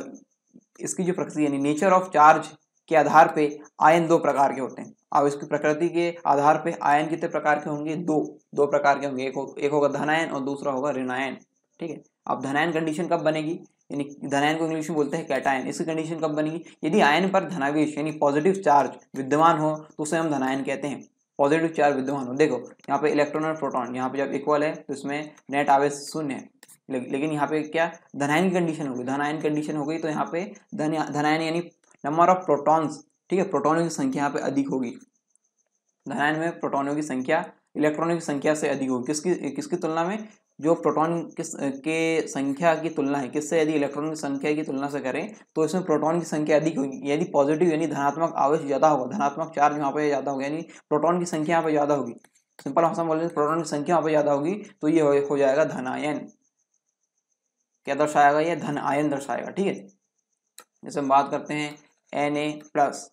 इसकी जो प्रकृति यानी नेचर ऑफ चार्ज के आधार पे आयन दो प्रकार के होते हैं आवेश की प्रकृति के आधार पे आयन कितने प्रकार के होंगे दो दो प्रकार के होंगे एक, हो, एक होगा धनायन और दूसरा होगा ऋणायन ठीक है अब धनायन कंडीशन कब बनेगी यानी धनायन को इंग्लिश में बोलते हैं कैटायन इसकी कंडीशन कब बनेगी यदि आयन पर धनावेश यानी पॉजिटिव चार्ज विद्यमान हो तो उसे हम धनायन कहते हैं पॉजिटिव चार्ज विद्यमान हो देखो यहाँ पे इलेक्ट्रॉन और प्रोटॉन यहाँ पे जब इक्वल है तो इसमें नेट आवेश शून्य है लेकिन यहाँ पे क्या धनायन कंडीशन हो गई धनायन कंडीशन हो गई तो यहाँ पे धनायन यानी नंबर ऑफ प्रोटॉन्स ठीक है प्रोटोनों की संख्या यहाँ पे अधिक होगी धनायन में प्रोटोनों की संख्या इलेक्ट्रॉनों की संख्या से अधिक होगी किसकी किसकी तुलना में जो प्रोटॉन किस के संख्या की तुलना है किससे यदि इलेक्ट्रॉन की संख्या की तुलना से करें तो इसमें प्रोटॉन की संख्या अधिक होगी यदि पॉजिटिव यानी धनात्मक आवेश ज़्यादा होगा धनात्मक चार्ज यहाँ पर ज़्यादा होगा यानी प्रोटॉन की संख्या यहाँ पर ज़्यादा होगी सिंपल भाषा में बोलेंगे तो प्रोटॉन की संख्या यहाँ पर ज़्यादा होगी तो ये हो जाएगा धन आयन क्या दर्शाएगा ये धन आयन दर्शाएगा ठीक है जैसे हम बात करते हैं एन ए प्लस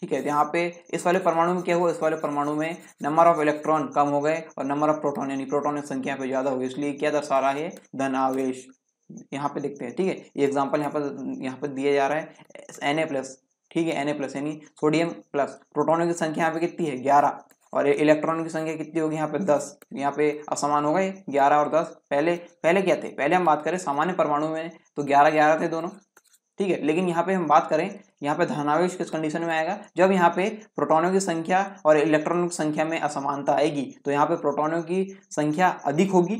ठीक है यहाँ पे इस वाले परमाणु में क्या हुआ इस वाले परमाणु में नंबर ऑफ इलेक्ट्रॉन कम हो गए और नंबर ऑफ प्रोटॉन यानी प्रोटोन की संख्या पे ज्यादा हो गई इसलिए क्या दर्शा रहा है धन आवेश यहाँ पे देखते हैं ठीक है ये एग्जाम्पल यहाँ पर यहाँ पर दिया जा रहा है एन ए प्लस ठीक है एन ए प्लस यानी सोडियम प्लस प्रोटोनों की संख्या यहाँ पे कितनी है ग्यारह और इलेक्ट्रॉन की संख्या कितनी होगी यहाँ पे दस यहाँ पे असमान हो गए ग्यारह और दस पहले पहले क्या थे पहले हम बात करें सामान्य परमाणु में तो ग्यारह ग्यारह थे दोनों ठीक है लेकिन यहाँ पे हम बात करें यहाँ पे धनावेश किस कंडीशन में आएगा जब यहाँ पे प्रोटोनों की संख्या और इलेक्ट्रॉनों की संख्या में असमानता आएगी तो यहाँ पे प्रोटोनों की संख्या अधिक होगी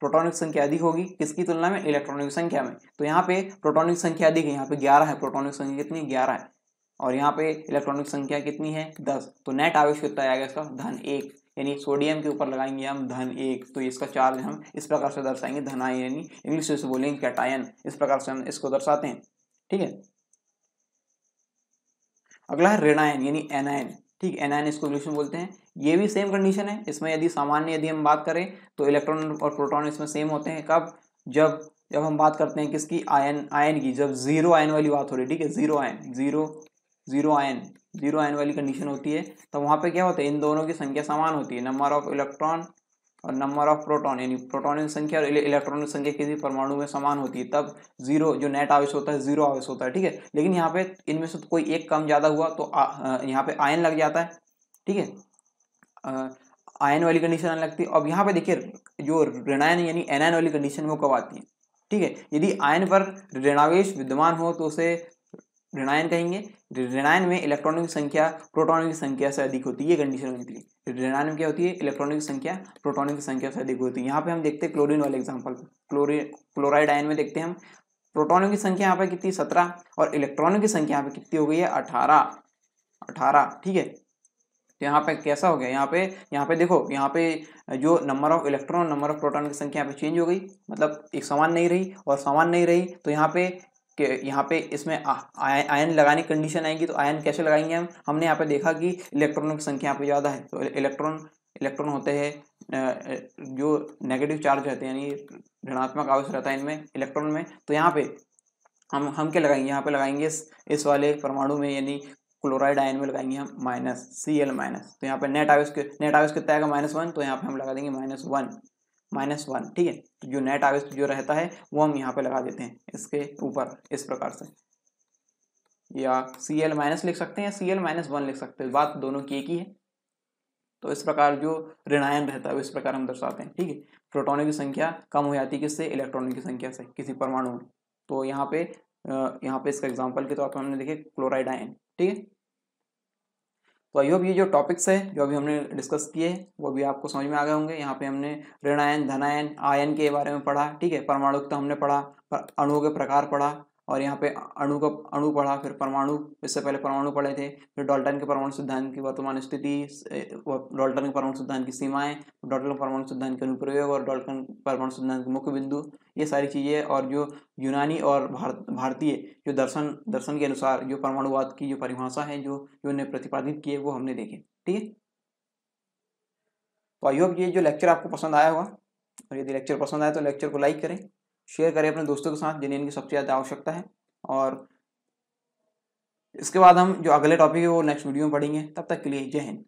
प्रोटोनिक संख्या अधिक होगी किसकी तुलना में इलेक्ट्रॉनों की संख्या में तो यहाँ पे प्रोटोनिक संख्या अधिक है यहाँ पे ग्यारह है प्रोटोनिक संख्या कितनी ग्यारह है और यहाँ पे इलेक्ट्रॉनिक संख्या कितनी है दस तो नेट आवेश कितना आएगा इसका धन एक यानी सोडियम के ऊपर लगाएंगे हम धन एक तो इसका चार्ज हम इस प्रकार से दर्शाएंगे धनायन यानी इंग्लिश से बोलेंगे कैटायन इस प्रकार से हम इसको दर्शाते हैं ठीक है अगला है रेडायन यानी एनायन ठीक एनायन इसको में बोलते हैं ये भी सेम कंडीशन है इसमें यदि सामान्य यदि हम बात करें तो इलेक्ट्रॉन और प्रोटॉन इसमें सेम होते हैं कब जब जब हम बात करते हैं किसकी आयन आयन की जब जीरो आयन वाली बात हो रही है ठीक है zero ion zero zero ion zero ion वाली कंडीशन होती है तो वहाँ पे क्या होता है इन दोनों की संख्या समान होती है नंबर ऑफ इलेक्ट्रॉन और नंबर ऑफ प्रोटॉन यानी प्रोटॉन की संख्या और इलेक्ट्रॉन की संख्या किसी परमाणु में समान होती है तब जीरो जो नेट आवेश होता है जीरो आवेश होता है ठीक है लेकिन यहाँ पे इनमें से कोई एक कम ज़्यादा हुआ तो यहाँ पे आयन लग जाता है ठीक है आयन वाली कंडीशन आने लगती है अब यहाँ पे देखिए जो ऋणायन यानी एनायन वाली कंडीशन वो कब आती है ठीक है यदि आयन पर ऋणावेश विद्यमान हो तो उसे ऋणायन कहेंगे तो ऋणायन में इलेक्ट्रॉनों की संख्या प्रोटॉनों की संख्या से अधिक होती है कंडीशन होने के लिए तो ऋणायन में क्या होती है इलेक्ट्रॉनों की संख्या प्रोटॉनों की संख्या से अधिक होती है यहाँ पे हम देखते हैं क्लोरीन वाले एग्जाम्पल क्लोरीन क्लोराइड आयन में देखते हैं हम प्रोटॉनों की संख्या यहाँ पे कितनी सत्रह और इलेक्ट्रॉनों की संख्या यहाँ पे कितनी हो गई है अठारह अठारह ठीक है तो यहाँ पे कैसा हो गया यहाँ पे यहाँ पे देखो यहाँ पे जो number of electron number of proton की संख्या यहाँ पे चेंज हो गई मतलब एक समान नहीं रही और समान नहीं रही तो यहाँ पे कि यहाँ पे इसमें आयन लगाने की कंडीशन आएगी तो आयन कैसे लगाएंगे हम हमने यहाँ पे देखा कि इलेक्ट्रॉनों की संख्या यहाँ पे ज़्यादा है तो इलेक्ट्रॉन इलेक्ट्रॉन होते हैं जो नेगेटिव चार्ज रहते हैं यानी ऋणात्मक आवेश रहता है इनमें इलेक्ट्रॉन में तो यहाँ पे हम हम क्या लगाएंगे यहाँ पे लगाएंगे इस, इस वाले परमाणु में यानी क्लोराइड आयन में लगाएंगे हम माइनस सी एल माइनस तो यहाँ पे नेट आवेश नेट आवेश कितना आएगा माइनस वन तो यहाँ पे हम लगा देंगे माइनस वन माइनस वन ठीक है तो जो नेट आवेश जो रहता है वो हम यहाँ पे लगा देते हैं इसके ऊपर इस प्रकार से या सी एल माइनस लिख सकते हैं सी एल माइनस वन लिख सकते हैं बात दोनों की एक ही है तो इस प्रकार जो ऋणायन रहता है इस प्रकार हम दर्शाते हैं ठीक है प्रोटोनों की संख्या कम हो जाती है किससे इलेक्ट्रॉनों की संख्या से किसी परमाणु में तो यहाँ पे यहाँ पे इसका एग्जाम्पल के तौर पर हमने देखे क्लोराइड आयन ठीक है तो आई होप ये जो टॉपिक्स है जो अभी हमने डिस्कस किए वो भी आपको समझ में आ गए होंगे यहाँ पे हमने ऋणायन धनायन आयन के बारे में पढ़ा ठीक है परमाणु तो हमने पढ़ा अणुओं के प्रकार पढ़ा और यहाँ पे अणु का अणु पढ़ा फिर परमाणु इससे पहले परमाणु पढ़े थे फिर डॉल्टन के परमाणु सिद्धांत की वर्तमान स्थिति डॉल्टन के परमाणु सिद्धांत की सीमाएं डॉल्टन परमाणु सिद्धांत के अनुप्रयोग और डॉल्टन परमाणु सिद्धांत के मुख्य बिंदु ये सारी चीज़ें और जो यूनानी और भारत भारतीय जो दर्शन दर्शन के अनुसार जो परमाणुवाद की जो परिभाषा है जो जो उन्हें प्रतिपादित किए वो हमने देखे ठीक है तो आई होप ये जो लेक्चर आपको पसंद आया होगा और यदि लेक्चर पसंद आया तो लेक्चर को लाइक करें शेयर करें अपने दोस्तों के साथ जिन्हें इनकी सबसे ज़्यादा आवश्यकता है और इसके बाद हम जो अगले टॉपिक है वो नेक्स्ट वीडियो में पढ़ेंगे तब तक के लिए जय हिंद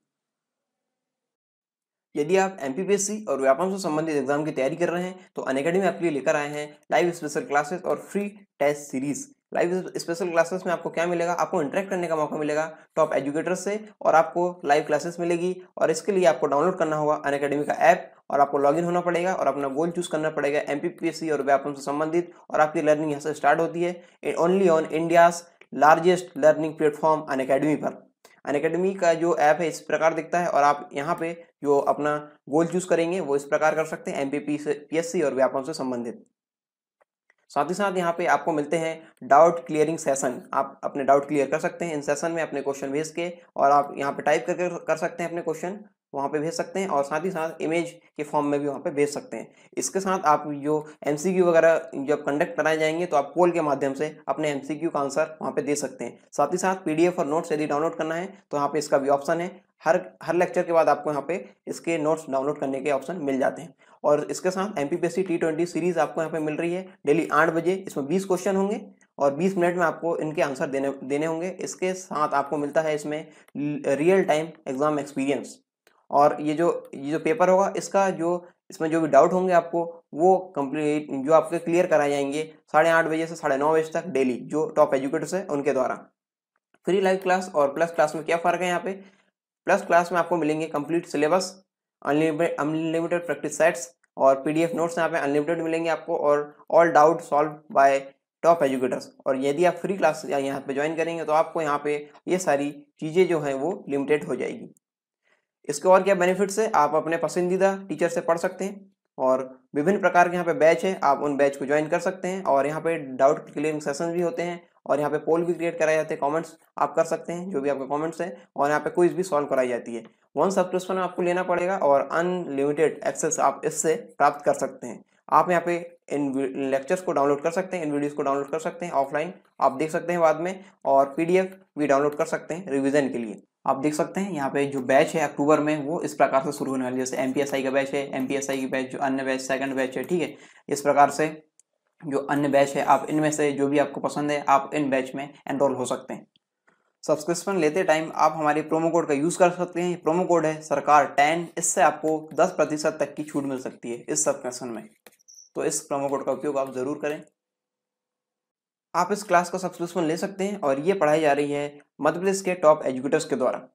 यदि आप एम और व्यापार से संबंधित एग्जाम की तैयारी कर रहे हैं तो अनकेडमी आपके लिए लेकर आए हैं लाइव स्पेशल क्लासेस और free test series live special classes में आपको क्या मिलेगा आपको इंटरेक्ट करने का मौका मिलेगा टॉप एजुकेटर्स से और आपको लाइव क्लासेस मिलेगी और इसके लिए आपको डाउनलोड करना होगा अन अकेडमी का ऐप और आपको लॉगिन होना पड़ेगा और अपना गोल चूज करना पड़ेगा एम और व्यापम से संबंधित और आपकी लर्निंग यहाँ से स्टार्ट होती है only on India's largest learning platform अन पर अन का जो ऐप है इस प्रकार दिखता है और आप यहाँ पे जो अपना गोल चूज करेंगे वो इस प्रकार कर सकते हैं एम पी पी से पी एस सी और व्यापम से संबंधित साथ ही साथ यहाँ पे आपको मिलते हैं डाउट क्लियरिंग सेशन आप अपने डाउट क्लियर कर सकते हैं इन सेशन में अपने क्वेश्चन भेज के और आप यहाँ पे टाइप करके कर सकते हैं अपने क्वेश्चन वहाँ पे भेज सकते हैं और साथ ही साथ इमेज के फॉर्म में भी वहाँ पे भेज सकते हैं इसके साथ आप जो एम वगैरह जब कंडक्ट कराए जाएंगे तो आप पोल के माध्यम से अपने एम का आंसर वहाँ पे दे सकते हैं साथ ही साथ पी और नोट्स यदि डाउनलोड करना है तो यहाँ पे इसका भी ऑप्शन है हर हर लेक्चर के बाद आपको यहाँ पे इसके नोट्स डाउनलोड करने के ऑप्शन मिल जाते हैं और इसके साथ M P T twenty series आपको यहाँ पे मिल रही है डेली आठ बजे इसमें बीस क्वेश्चन होंगे और 20 मिनट में आपको इनके आंसर देने देने होंगे इसके साथ आपको मिलता है इसमें रियल टाइम एग्जाम एक्सपीरियंस और ये जो ये जो पेपर होगा इसका जो इसमें जो भी डाउट होंगे आपको वो कंप्लीट जो आपके क्लियर कराए जाएंगे साढ़े आठ बजे से साढ़े नौ बजे तक डेली जो टॉप एजुकेटर्स हैं उनके द्वारा फ्री लाइव क्लास और प्लस क्लास में क्या फ़र्क है यहाँ पे प्लस क्लास में आपको मिलेंगे complete syllabus unlimited unlimited practice sets और पीडीएफ नोट्स यहाँ पे अनलिमिटेड मिलेंगे आपको और all doubt solve by top educators और यदि आप फ्री क्लास यहाँ पे ज्वाइन करेंगे तो आपको यहाँ पे ये सारी चीज़ें जो हैं वो लिमिटेड हो जाएगी इसके और क्या बेनिफिट्स है आप अपने पसंदीदा टीचर से पढ़ सकते हैं और विभिन्न प्रकार के यहाँ पे बैच है आप उन बैच को ज्वाइन कर सकते हैं और यहाँ पे डाउट क्लियरिंग सेशन भी होते हैं और यहाँ पे पोल भी क्रिएट कराए जाते हैं कॉमेंट्स आप कर सकते हैं जो भी आपका कॉमेंट्स है और यहाँ पे क्विज भी सॉल्व कराई जाती है वन सब्सक्रिप्शन आपको लेना पड़ेगा और अनलिमिटेड एक्सेस आप इससे प्राप्त कर सकते हैं आप यहाँ पे इन लेक्चर्स को डाउनलोड कर सकते हैं इन वीडियोस को डाउनलोड कर सकते हैं ऑफलाइन आप देख सकते हैं बाद में और पीडीएफ भी डाउनलोड कर सकते हैं रिवीजन के लिए आप देख सकते हैं यहाँ पे जो बैच है अक्टूबर में वो इस प्रकार से शुरू होने वाली है जैसे एम का बैच है एम की बैच जो अन्य बैच सेकंड बैच है ठीक है इस प्रकार से जो अन्य बैच है आप इनमें से जो भी आपको पसंद है आप इन बैच में एनरोल हो सकते हैं सब्सक्रिप्शन लेते टाइम आप हमारे प्रोमो कोड का यूज़ कर सकते हैं प्रोमो कोड है सरकार टेन इससे आपको दस प्रतिशत तक की छूट मिल सकती है इस सब्सक्रिप्शन में तो इस प्रोमो कोड का उपयोग आप ज़रूर करें आप इस क्लास का सब्सक्रिप्शन ले सकते हैं और ये पढ़ाई जा रही है मध्य प्रदेश के टॉप एजुकेटर्स के द्वारा